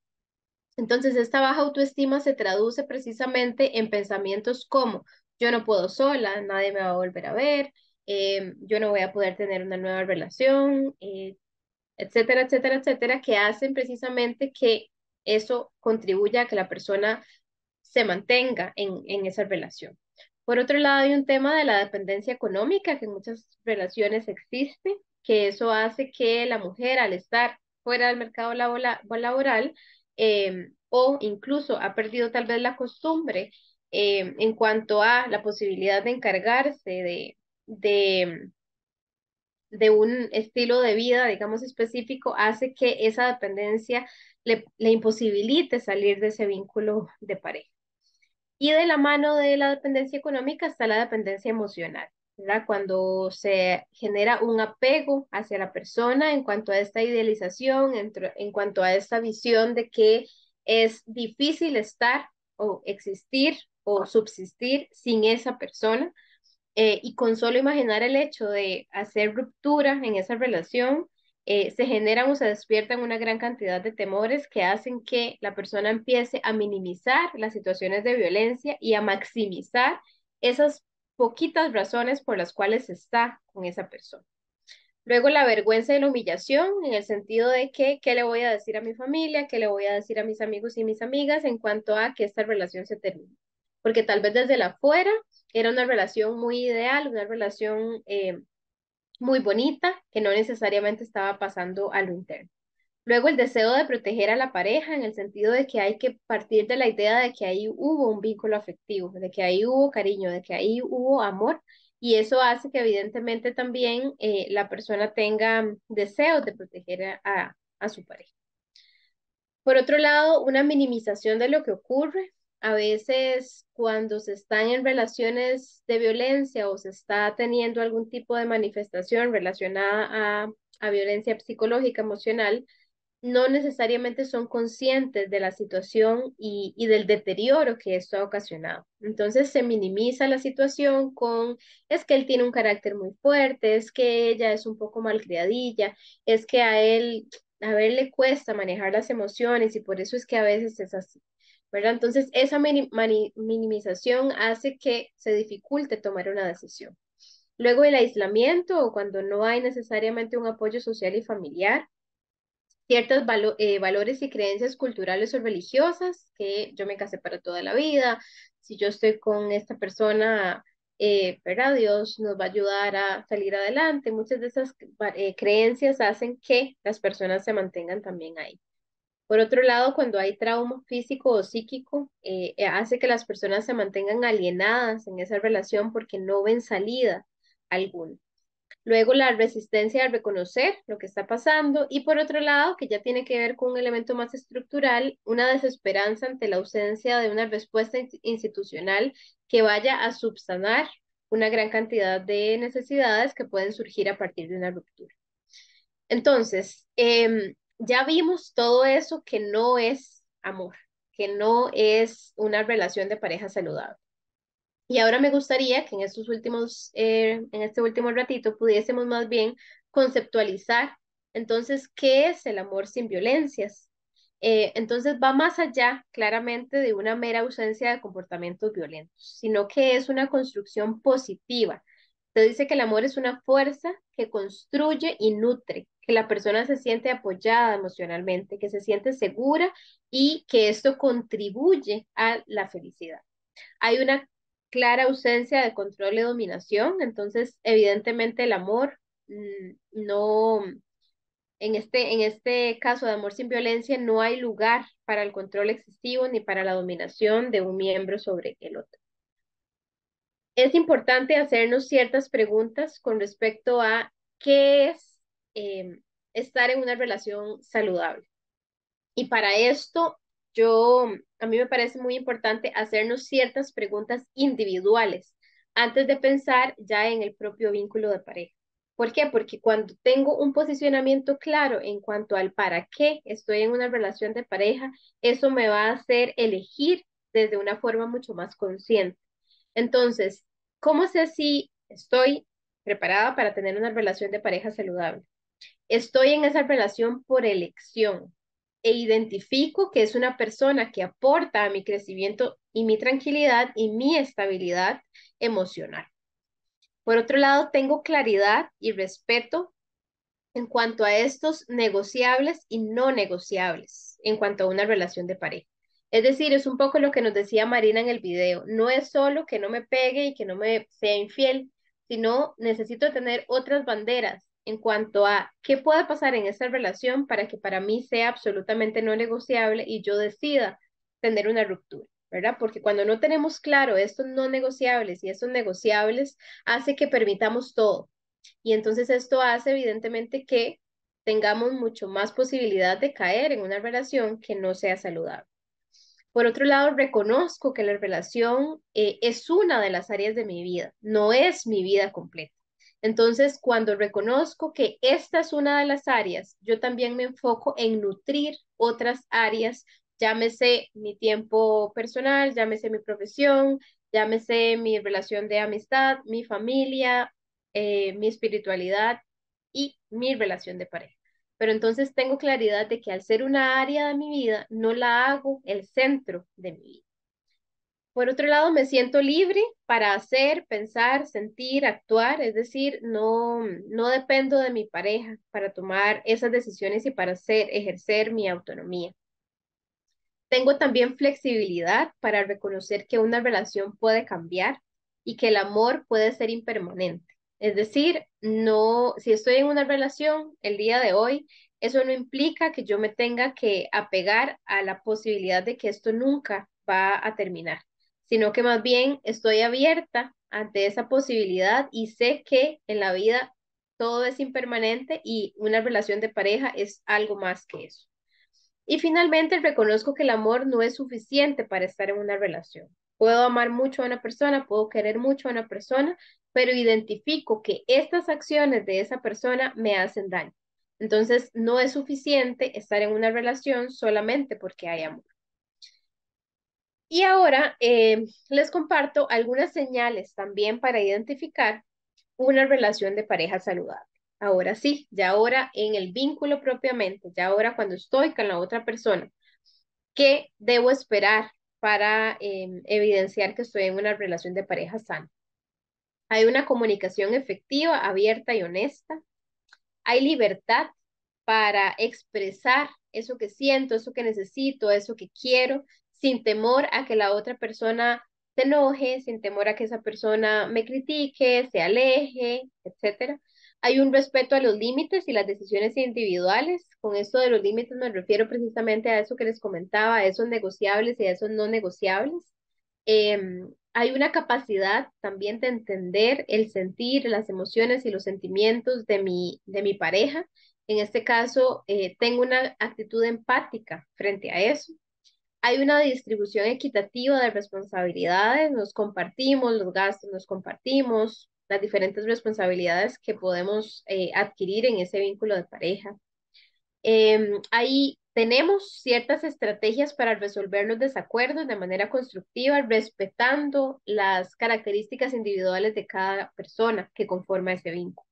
Entonces, esta baja autoestima se traduce precisamente en pensamientos como yo no puedo sola, nadie me va a volver a ver, eh, yo no voy a poder tener una nueva relación, eh, etcétera, etcétera, etcétera, que hacen precisamente que eso contribuya a que la persona se mantenga en, en esa relación. Por otro lado, hay un tema de la dependencia económica que en muchas relaciones existe, que eso hace que la mujer al estar fuera del mercado laboral Em, o incluso ha perdido tal vez la costumbre em, en cuanto a la posibilidad de encargarse de, de, de, un estilo de vida, digamos, específico, hace que esa dependencia le, le imposibilite salir de ese vínculo de pareja. Y de la mano de la dependencia económica está la dependencia emocional. Cuando se genera un apego hacia la persona en cuanto a esta idealización, en, cuanto a esta visión de que es difícil estar o existir o subsistir sin esa persona. Eh, y con solo imaginar el hecho de hacer ruptura en esa relación, eh, se generan o se despiertan una gran cantidad de temores que hacen que la persona empiece a minimizar las situaciones de violencia y a maximizar esas poquitas razones por las cuales está con esa persona. Luego la vergüenza y la humillación en el sentido de que, ¿qué le voy a decir a mi familia? ¿Qué le voy a decir a mis amigos y mis amigas en cuanto a que esta relación se termine? Porque tal vez desde la fuera era una relación muy ideal, una relación eh, muy bonita que no necesariamente estaba pasando a lo interno. Luego el deseo de proteger a la pareja en el sentido de que hay que partir de la idea de que ahí hubo un vínculo afectivo, de que ahí hubo cariño, de que ahí hubo amor y eso hace que evidentemente también eh, la persona tenga deseos de proteger a, su pareja. Por otro lado, una minimización de lo que ocurre. A veces cuando se están en relaciones de violencia o se está teniendo algún tipo de manifestación relacionada a violencia psicológica, emocional, no necesariamente son conscientes de la situación y, del deterioro que esto ha ocasionado. Entonces se minimiza la situación con, es que él tiene un carácter muy fuerte, es que ella es un poco malcriadilla, es que a él, a ver le cuesta manejar las emociones y por eso es que a veces es así. ¿verdad? Entonces esa minimización hace que se dificulte tomar una decisión. Luego el aislamiento o cuando no hay necesariamente un apoyo social y familiar, ciertos eh, valores y creencias culturales o religiosas, que yo me casé para toda la vida, si yo estoy con esta persona, eh, ¿verdad? Dios nos va a ayudar a salir adelante. Muchas de esas eh, creencias hacen que las personas se mantengan también ahí. Por otro lado, cuando hay trauma físico o psíquico, eh, hace que las personas se mantengan alienadas en esa relación porque no ven salida alguna. Luego la resistencia al reconocer lo que está pasando y por otro lado, que ya tiene que ver con un elemento más estructural, una desesperanza ante la ausencia de una respuesta institucional que vaya a subsanar una gran cantidad de necesidades que pueden surgir a partir de una ruptura. Entonces, em, ya vimos todo eso que no es amor, que no es una relación de pareja saludable. Y ahora me gustaría que en estos últimos, eh, en este último ratito pudiésemos más bien conceptualizar entonces qué es el amor sin violencias. Eh, entonces va más allá claramente de una mera ausencia de comportamientos violentos, sino que es una construcción positiva. Se dice que el amor es una fuerza que construye y nutre, que la persona se siente apoyada emocionalmente, que se siente segura y que esto contribuye a la felicidad. Hay una clara ausencia de control y dominación, entonces evidentemente el amor mm, no, en este, en este caso de amor sin violencia no hay lugar para el control excesivo ni para la dominación de un miembro sobre el otro. Es importante hacernos ciertas preguntas con respecto a qué es eh, estar en una relación saludable. Y para esto yo, a mí me parece muy importante hacernos ciertas preguntas individuales antes de pensar ya en el propio vínculo de pareja. ¿Por qué? Porque cuando tengo un posicionamiento claro en cuanto al para qué estoy en una relación de pareja, eso me va a hacer elegir desde una forma mucho más consciente. Entonces, ¿cómo sé si estoy preparada para tener una relación de pareja saludable? Estoy en esa relación por elección, e identifico que es una persona que aporta a mi crecimiento y mi tranquilidad y mi estabilidad emocional. Por otro lado, tengo claridad y respeto en cuanto a estos negociables y no negociables en cuanto a una relación de pareja. Es decir, es un poco lo que nos decía Marina en el video. No es solo que no me pegue y que no me sea infiel, sino necesito tener otras banderas, en cuanto a qué puede pasar en esa relación para que para mí sea absolutamente no negociable y yo decida tener una ruptura. ¿verdad? Porque cuando no tenemos claro estos no negociables y estos negociables, hace que permitamos todo. Y entonces esto hace evidentemente que tengamos mucho más posibilidad de caer en una relación que no sea saludable. Por otro lado, reconozco que la relación eh, es una de las áreas de mi vida, no es mi vida completa. Entonces, cuando reconozco que esta es una de las áreas, yo también me enfoco en nutrir otras áreas, llámese mi tiempo personal, llámese mi profesión, llámese mi relación de amistad, mi familia, eh, mi espiritualidad y mi relación de pareja. Pero entonces tengo claridad de que al ser una área de mi vida, no la hago el centro de mi vida. Por otro lado, me siento libre para hacer, pensar, sentir, actuar, es decir, no, no dependo de mi pareja para tomar esas decisiones y para hacer, ejercer mi autonomía. Tengo también flexibilidad para reconocer que una relación puede cambiar y que el amor puede ser impermanente. Es decir, no, si estoy en una relación el día de hoy, eso no implica que yo me tenga que apegar a la posibilidad de que esto nunca va a terminar sino que más bien estoy abierta ante esa posibilidad y sé que en la vida todo es impermanente y una relación de pareja es algo más que eso. Y finalmente reconozco que el amor no es suficiente para estar en una relación. Puedo amar mucho a una persona, puedo querer mucho a una persona, pero identifico que estas acciones de esa persona me hacen daño. Entonces, no es suficiente estar en una relación solamente porque hay amor. Y ahora eh, les comparto algunas señales también para identificar una relación de pareja saludable. Ahora sí, ya ahora en el vínculo propiamente, ya ahora cuando estoy con la otra persona, ¿qué debo esperar para em, evidenciar que estoy en una relación de pareja sana? Hay una comunicación efectiva, abierta y honesta. Hay libertad para expresar eso que siento, eso que necesito, eso que quiero, sin temor a que la otra persona se enoje, sin temor a que esa persona me critique, se aleje, etc. Hay un respeto a los límites y las decisiones individuales. Con esto de los límites me refiero precisamente a eso que les comentaba, a esos negociables y a esos no negociables. Em, hay una capacidad también de entender el sentir, las emociones y los sentimientos de mi, de mi pareja. En este caso, eh, tengo una actitud empática frente a eso hay una distribución equitativa de responsabilidades, nos compartimos los gastos, nos compartimos las diferentes responsabilidades que podemos eh, adquirir en ese vínculo de pareja. Em, ahí tenemos ciertas estrategias para resolver los desacuerdos de manera constructiva, respetando las características individuales de cada persona que conforma ese vínculo.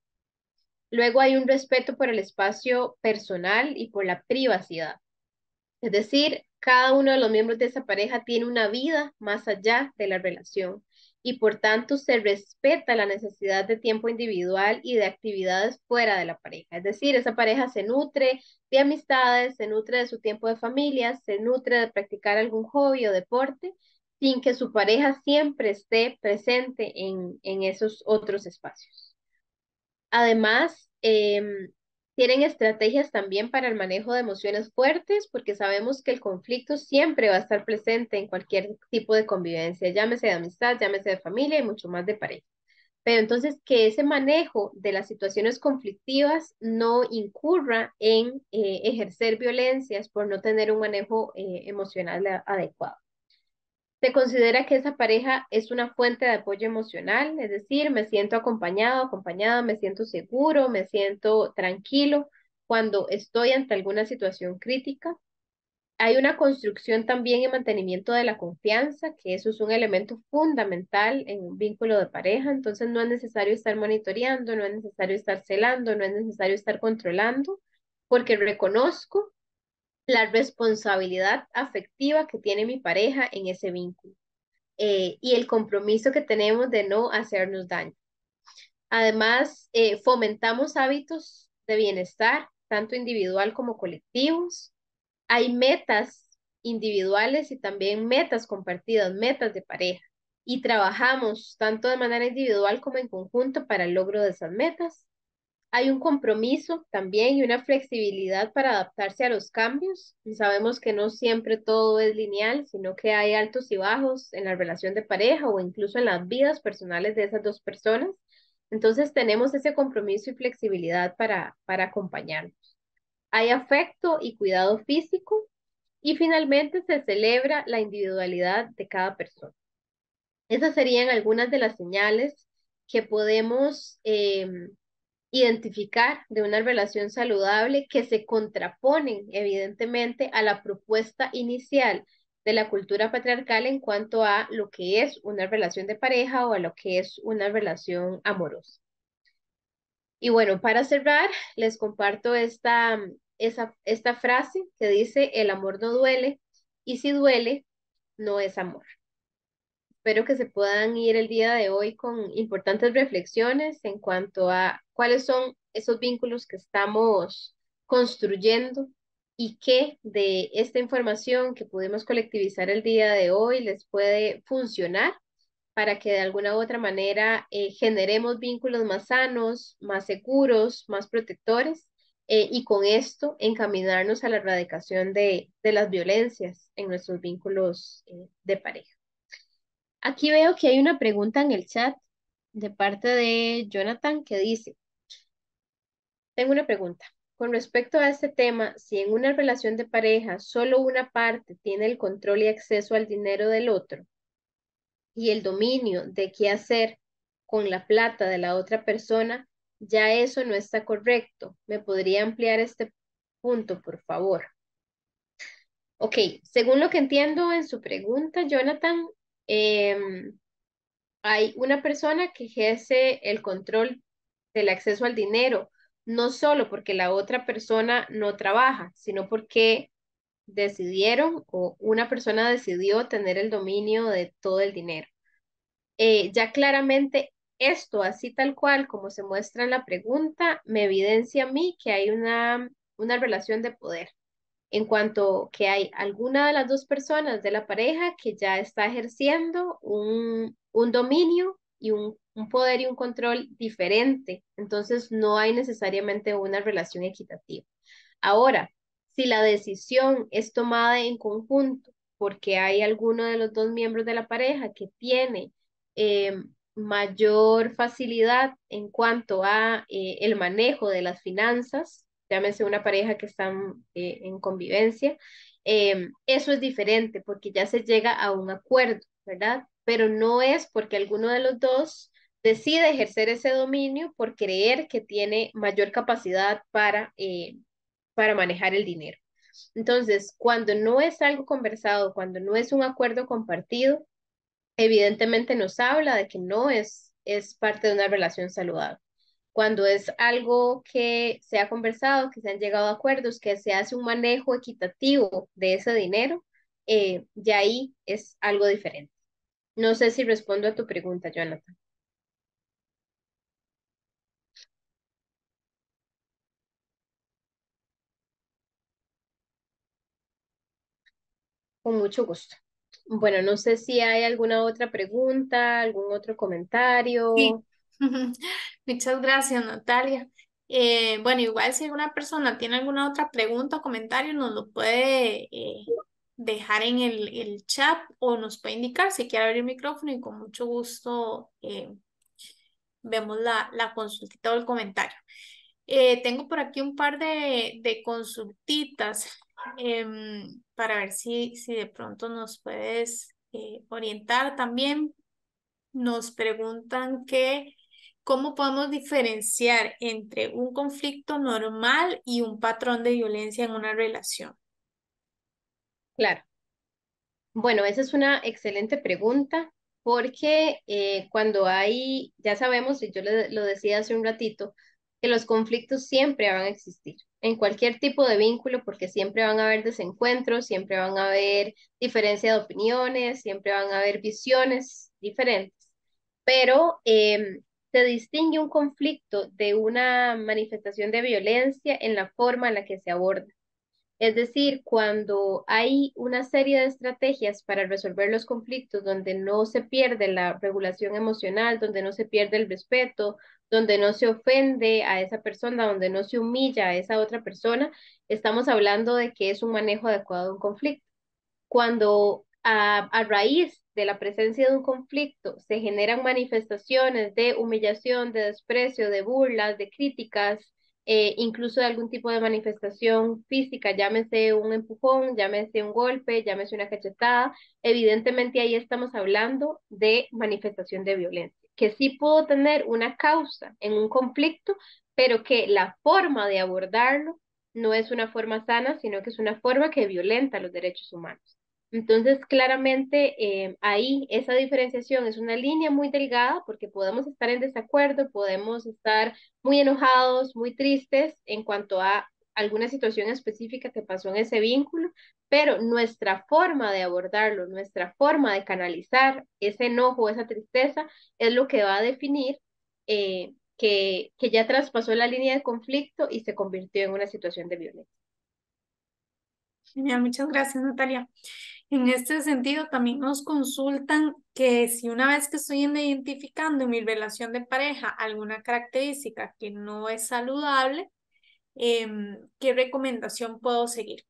Luego hay un respeto por el espacio personal y por la privacidad. Es decir, cada uno de los miembros de esa pareja tiene una vida más allá de la relación y por tanto se respeta la necesidad de tiempo individual y de actividades fuera de la pareja. Es decir, esa pareja se nutre de amistades, se nutre de su tiempo de familia, se nutre de practicar algún hobby o deporte, sin que su pareja siempre esté presente en, esos otros espacios. Además, eh, tienen estrategias también para el manejo de emociones fuertes, porque sabemos que el conflicto siempre va a estar presente en cualquier tipo de convivencia, llámese de amistad, llámese de familia y mucho más de pareja. Pero entonces que ese manejo de las situaciones conflictivas no incurra en eh, ejercer violencias por no tener un manejo eh, emocional eh, adecuado. Se considera que esa pareja es una fuente de apoyo emocional, es decir, me siento acompañado, acompañada, me siento seguro, me siento tranquilo cuando estoy ante alguna situación crítica. Hay una construcción también en mantenimiento de la confianza, que eso es un elemento fundamental en un vínculo de pareja, entonces no es necesario estar monitoreando, no es necesario estar celando, no es necesario estar controlando, porque reconozco la responsabilidad afectiva que tiene mi pareja en ese vínculo eh, y el compromiso que tenemos de no hacernos daño. Además, eh, fomentamos hábitos de bienestar, tanto individual como colectivos. Hay metas individuales y también metas compartidas, metas de pareja. Y trabajamos tanto de manera individual como en conjunto para el logro de esas metas. Hay un compromiso también y una flexibilidad para adaptarse a los cambios. sabemos que no siempre todo es lineal, sino que hay altos y bajos en la relación de pareja o incluso en las vidas personales de esas dos personas. Entonces tenemos ese compromiso y flexibilidad para, para acompañarnos. Hay afecto y cuidado físico y finalmente se celebra la individualidad de cada persona. Esas serían algunas de las señales que podemos em, identificar de una relación saludable que se contraponen evidentemente a la propuesta inicial de la cultura patriarcal en cuanto a lo que es una relación de pareja o a lo que es una relación amorosa. Y bueno, para cerrar, les comparto esta, esta frase que dice, el amor no duele y si duele, no es amor. Espero que se puedan ir el día de hoy con importantes reflexiones en cuanto a cuáles son esos vínculos que estamos construyendo y qué de esta información que pudimos colectivizar el día de hoy les puede funcionar para que de alguna u otra manera eh, generemos vínculos más sanos, más seguros, más protectores eh, y con esto encaminarnos a la erradicación de, las violencias en nuestros vínculos eh, de pareja. Aquí veo que hay una pregunta en el chat de parte de Jonathan que dice, tengo una pregunta. Con respecto a este tema, si en una relación de pareja solo una parte tiene el control y acceso al dinero del otro y el dominio de qué hacer con la plata de la otra persona, ya eso no está correcto. ¿Me podría ampliar este punto, por favor? Ok, según lo que entiendo en su pregunta, Jonathan, Em, hay una persona que ejerce el control del acceso al dinero, no solo porque la otra persona no trabaja, sino porque decidieron o una persona decidió tener el dominio de todo el dinero. Eh, ya claramente esto, así tal cual como se muestra en la pregunta, me evidencia a mí que hay una, una relación de poder en cuanto que hay alguna de las dos personas de la pareja que ya está ejerciendo un, dominio y un, poder y un control diferente. Entonces no hay necesariamente una relación equitativa. Ahora, si la decisión es tomada en conjunto porque hay alguno de los dos miembros de la pareja que tiene eh, mayor facilidad en cuanto a eh, el manejo de las finanzas, llámese una pareja que están mm, eh, en convivencia, em, eso es diferente porque ya se llega a un acuerdo, ¿verdad? Pero no es porque alguno de los dos decide ejercer ese dominio por creer que tiene mayor capacidad para, eh, para manejar el dinero. Entonces, cuando no es algo conversado, cuando no es un acuerdo compartido, evidentemente nos habla de que no es, es parte de una relación saludable cuando es algo que se ha conversado, que se han llegado a acuerdos, que se hace un manejo equitativo de ese dinero, eh, ya ahí es algo diferente. No sé si respondo a tu pregunta, Jonathan. Con mucho gusto. Bueno, no sé si hay alguna otra pregunta, algún otro comentario. Muchas gracias, Natalia. Eh, bueno, igual si alguna persona tiene alguna otra pregunta o comentario, nos lo puede eh, dejar en el, chat o nos puede indicar si quiere abrir el micrófono y con mucho gusto eh, vemos la, la consultita o el comentario. tengo por aquí un par de, de consultitas em, para ver si, si de pronto nos puedes orientar también. Nos preguntan que ¿Cómo podemos diferenciar entre un conflicto normal y un patrón de violencia en una relación? Claro. Bueno, esa es una excelente pregunta porque eh, cuando hay, ya sabemos, y yo lo decía hace un ratito, que los conflictos siempre van a existir en cualquier tipo de vínculo porque siempre van a haber desencuentros, siempre van a haber diferencia de opiniones, siempre van a haber visiones diferentes. Pero em, se distingue un conflicto de una manifestación de violencia en la forma en la que se aborda. Es decir, cuando hay una serie de estrategias para resolver los conflictos donde no se pierde la regulación emocional, donde no se pierde el respeto, donde no se ofende a esa persona, donde no se humilla a esa otra persona, estamos hablando de que es un manejo adecuado de un conflicto. Cuando a, a raíz de la presencia de un conflicto se generan manifestaciones de humillación, de desprecio, de burlas, de críticas, eh, incluso de algún tipo de manifestación física, llámese un empujón, llámese un golpe, llámese una cachetada, evidentemente ahí estamos hablando de manifestación de violencia, que sí pudo tener una causa en un conflicto, pero que la forma de abordarlo no es una forma sana, sino que es una forma que violenta los derechos humanos. Entonces, claramente eh, ahí esa diferenciación es una línea muy delgada porque podemos estar en desacuerdo, podemos estar muy enojados, muy tristes en cuanto a alguna situación específica que pasó en ese vínculo, pero nuestra forma de abordarlo, nuestra forma de canalizar ese enojo, esa tristeza, es lo que va a definir eh, que, que ya traspasó la línea de conflicto y se convirtió en una situación de violencia. Genial, muchas gracias Natalia. En este sentido, también nos consultan que si una vez que estoy identificando en mi relación de pareja alguna característica que no es saludable, em, ¿qué recomendación puedo seguir?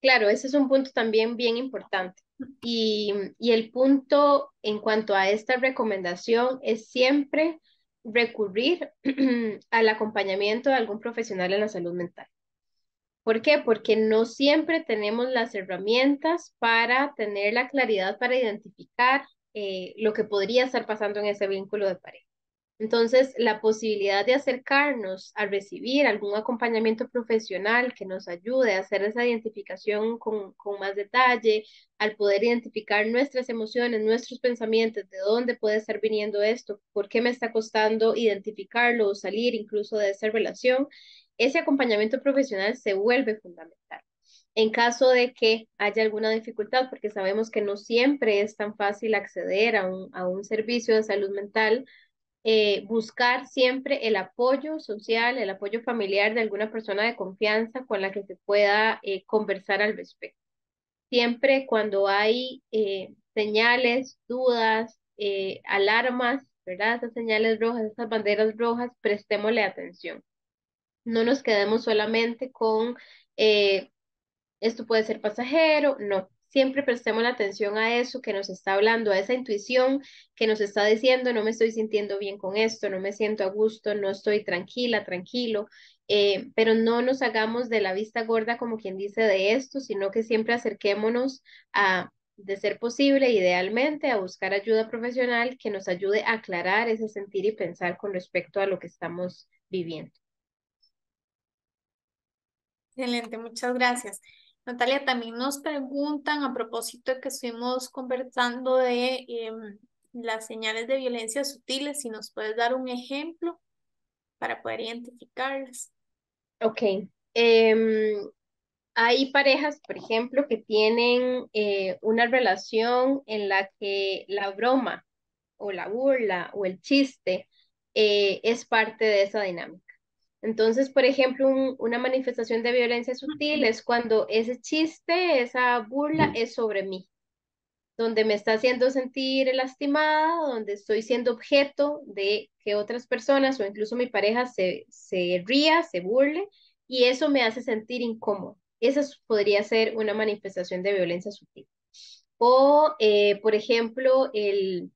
Claro, ese es un punto también bien importante. Y, y el punto en cuanto a esta recomendación es siempre recurrir al acompañamiento de algún profesional en la salud mental. ¿Por qué? Porque no siempre tenemos las herramientas para tener la claridad para identificar eh, lo que podría estar pasando en ese vínculo de pareja. Entonces, la posibilidad de acercarnos al recibir algún acompañamiento profesional que nos ayude a hacer esa identificación con, con, más detalle, al poder identificar nuestras emociones, nuestros pensamientos, de dónde puede estar viniendo esto, por qué me está costando identificarlo o salir incluso de esa relación, ese acompañamiento profesional se vuelve fundamental. En caso de que haya alguna dificultad, porque sabemos que no siempre es tan fácil acceder a un, a un servicio de salud mental, eh, buscar siempre el apoyo social, el apoyo familiar de alguna persona de confianza con la que se pueda eh, conversar al respecto. Siempre cuando hay eh, señales, dudas, alarmas, ¿verdad? estas señales rojas, estas banderas rojas, prestémosle atención. No nos quedemos solamente con eh, esto puede ser pasajero, no. Siempre prestemos la atención a eso que nos está hablando, a esa intuición que nos está diciendo, no me estoy sintiendo bien con esto, no me siento a gusto, no estoy tranquila, tranquilo, eh, pero no nos hagamos de la vista gorda como quien dice de esto, sino que siempre acerquémonos a, de ser posible, idealmente, a buscar ayuda profesional que nos ayude a aclarar ese sentir y pensar con respecto a lo que estamos viviendo. Excelente, muchas gracias. Natalia, también nos preguntan a propósito de que estuvimos conversando de em, las señales de violencia sutiles, si nos puedes dar un ejemplo para poder identificarlas. Ok. Em, hay parejas, por ejemplo, que tienen eh, una relación en la que la broma o la burla o el chiste eh, es parte de esa dinámica. Entonces, por ejemplo, una manifestación de violencia sutil es cuando ese chiste, esa burla es sobre mí, donde me está haciendo sentir lastimada, donde estoy siendo objeto de que otras personas o incluso mi pareja se, ría, se burle, y eso me hace sentir incómodo. Esa podría ser una manifestación de violencia sutil. O, eh, por ejemplo, el,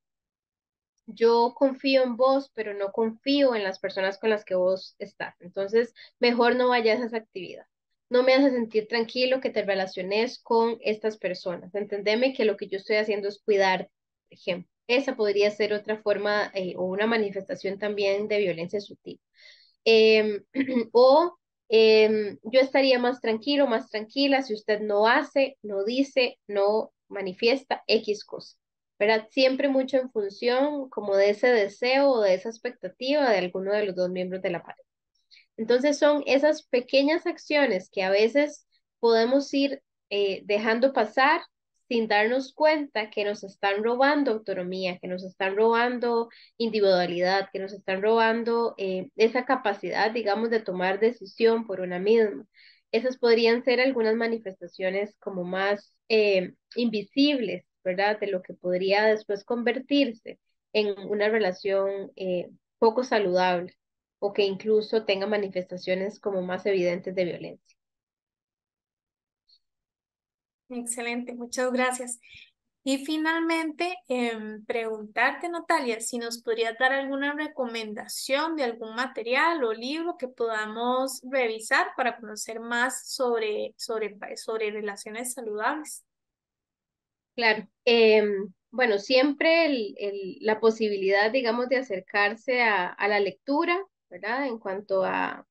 yo confío en vos, pero no confío en las personas con las que vos estás. Entonces, mejor no vayas a esa actividad. No me hace sentir tranquilo que te relaciones con estas personas. Entendeme que lo que yo estoy haciendo es cuidar, por ejemplo. Esa podría ser otra forma eh, o una manifestación también de violencia sutil. Em, o em, yo estaría más tranquilo, más tranquila si usted no hace, no dice, no manifiesta X cosa. Siempre mucho en función como de ese deseo o de esa expectativa de alguno de los dos miembros de la pareja. Entonces son esas pequeñas acciones que a veces podemos ir eh, dejando pasar sin darnos cuenta que nos están robando autonomía, que nos están robando individualidad, que nos están robando eh, esa capacidad, digamos, de tomar decisión por una misma. Esas podrían ser algunas manifestaciones como más eh, invisibles de lo que podría después convertirse en una relación eh, poco saludable o que incluso tenga manifestaciones como más evidentes de violencia. Excelente, muchas gracias. Y finalmente, em, preguntarte, Natalia, si nos podrías dar alguna recomendación de algún material o libro que podamos revisar para conocer más sobre, sobre, sobre relaciones saludables. Claro. Em, bueno, siempre la posibilidad, digamos, de acercarse a, la lectura, ¿verdad? En cuanto a,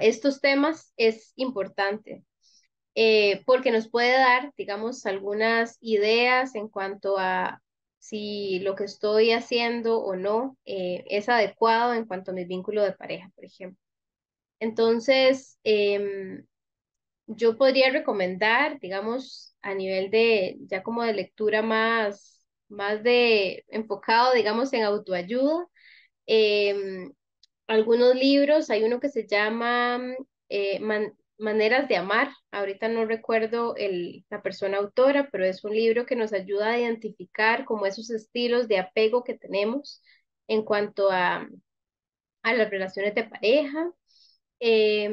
estos temas es importante, eh, porque nos puede dar, digamos, algunas ideas en cuanto a si lo que estoy haciendo o no eh, es adecuado en cuanto a mi vínculo de pareja, por ejemplo. Entonces, em, yo podría recomendar, digamos, a nivel de ya como de lectura más, más de enfocado, digamos, en autoayuda. Em, algunos libros, hay uno que se llama eh, Maneras de Amar, ahorita no recuerdo el, la persona autora, pero es un libro que nos ayuda a identificar como esos estilos de apego que tenemos en cuanto a, a las relaciones de pareja. Eh,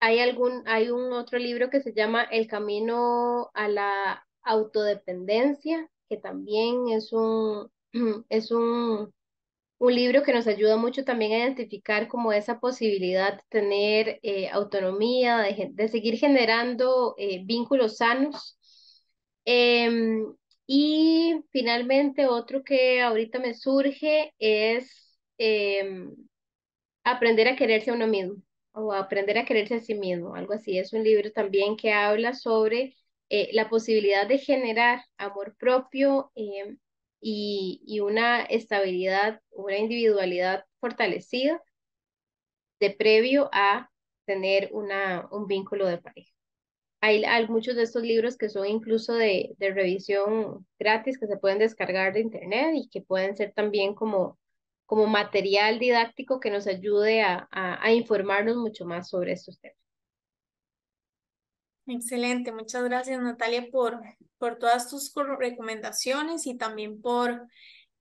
hay algún, hay un otro libro que se llama El camino a la autodependencia, que también es un, es un, un libro que nos ayuda mucho también a identificar como esa posibilidad de tener eh, autonomía, de, seguir generando eh, vínculos sanos. Em, y finalmente otro que ahorita me surge es em, aprender a quererse a uno mismo o Aprender a quererse a sí mismo, algo así. Es un libro también que habla sobre eh, la posibilidad de generar amor propio eh, y, una estabilidad, una individualidad fortalecida de previo a tener una, un vínculo de pareja. Hay, hay, muchos de estos libros que son incluso de, de, revisión gratis que se pueden descargar de internet y que pueden ser también como como material didáctico que nos ayude a, informarnos mucho más sobre estos temas. Excelente, muchas gracias Natalia por, por todas tus recomendaciones y también por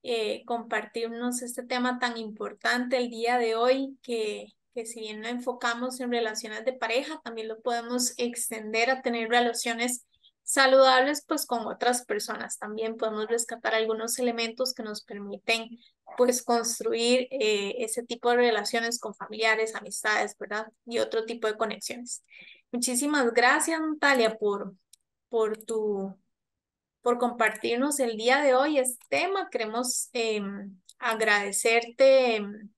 eh, compartirnos este tema tan importante el día de hoy, que, que si bien no enfocamos en relaciones de pareja, también lo podemos extender a tener relaciones saludables, pues con otras personas también podemos rescatar algunos elementos que nos permiten pues construir eh, ese tipo de relaciones con familiares, amistades, ¿verdad? Y otro tipo de conexiones. Muchísimas gracias, Natalia, por, por tu por compartirnos el día de hoy este tema. Queremos em, agradecerte em,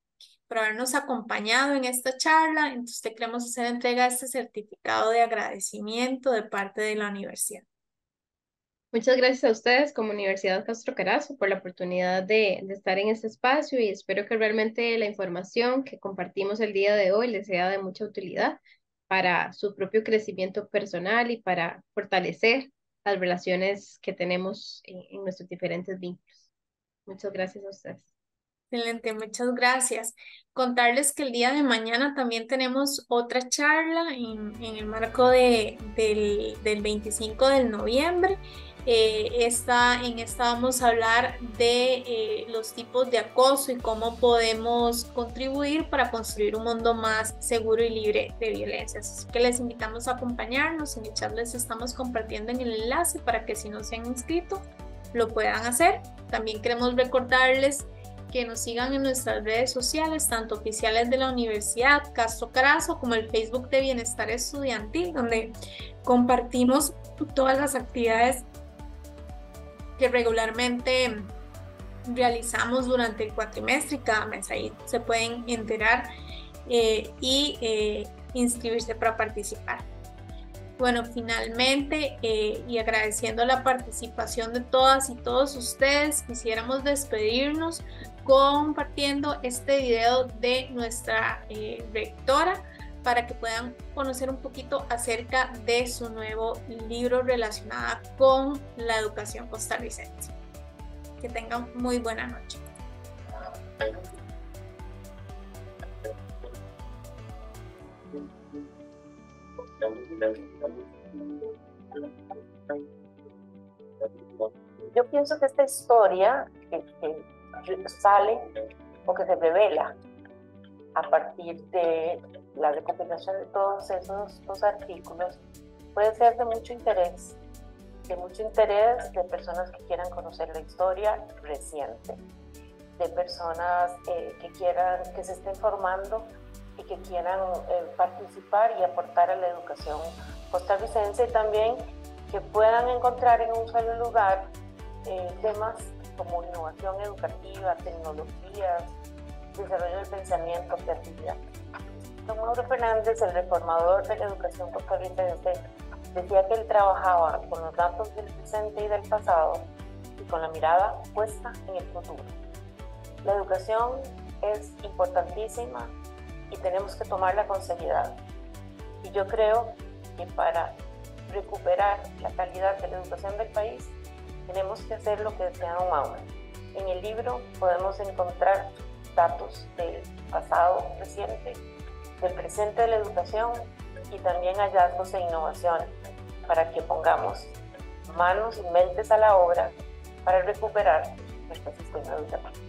por habernos acompañado en esta charla. Entonces te queremos hacer entrega de este certificado de agradecimiento de parte de la universidad. Muchas gracias a ustedes como Universidad Castro Carazo por la oportunidad de, estar en este espacio y espero que realmente la información que compartimos el día de hoy les sea de mucha utilidad para su propio crecimiento personal y para fortalecer las relaciones que tenemos en nuestros diferentes vínculos. Muchas gracias a ustedes. Excelente, muchas gracias. Contarles que el día de mañana también tenemos otra charla en, el marco de, del, del, 25 de noviembre. Eh, en esta vamos a hablar de eh, los tipos de acoso y cómo podemos contribuir para construir un mundo más seguro y libre de violencia, Así que les invitamos a acompañarnos. En el charla les estamos compartiendo en el enlace para que si no se han inscrito lo puedan hacer. También queremos recordarles que nos sigan en nuestras redes sociales, tanto oficiales de la universidad, Castro Carazo, como el Facebook de Bienestar Estudiantil, donde compartimos todas las actividades que regularmente realizamos durante el cuatrimestre y cada mes. Ahí se pueden enterar e y eh, inscribirse para participar. Bueno, finalmente, eh, y agradeciendo la participación de todas y todos ustedes, quisiéramos despedirnos compartiendo este video de nuestra eh, rectora para que puedan conocer un poquito acerca de su nuevo libro relacionado con la educación costarricense. Que tengan muy buena noche. Yo pienso que esta historia sale o que se revela a partir de la recopilación de todos esos artículos puede ser de mucho interés, de mucho interés de personas que quieran conocer la historia reciente, de personas eh, que quieran, que se estén formando y que quieran eh, participar y aportar a la educación costarricense y también que puedan encontrar en un solo lugar eh, temas como innovación educativa, tecnologías, desarrollo del pensamiento, creatividad. Don Mauro Fernández, el reformador de la educación costarricense, decía que él trabajaba con los datos del presente y del pasado y con la mirada puesta en el futuro. La educación es importantísima y tenemos que tomarla con seriedad. Y yo creo que para recuperar la calidad de la educación del país tenemos que hacer lo que desea un En el libro podemos encontrar datos del pasado reciente, del presente de la educación y también hallazgos e innovaciones para que pongamos manos y mentes a la obra para recuperar nuestro sistema educativo.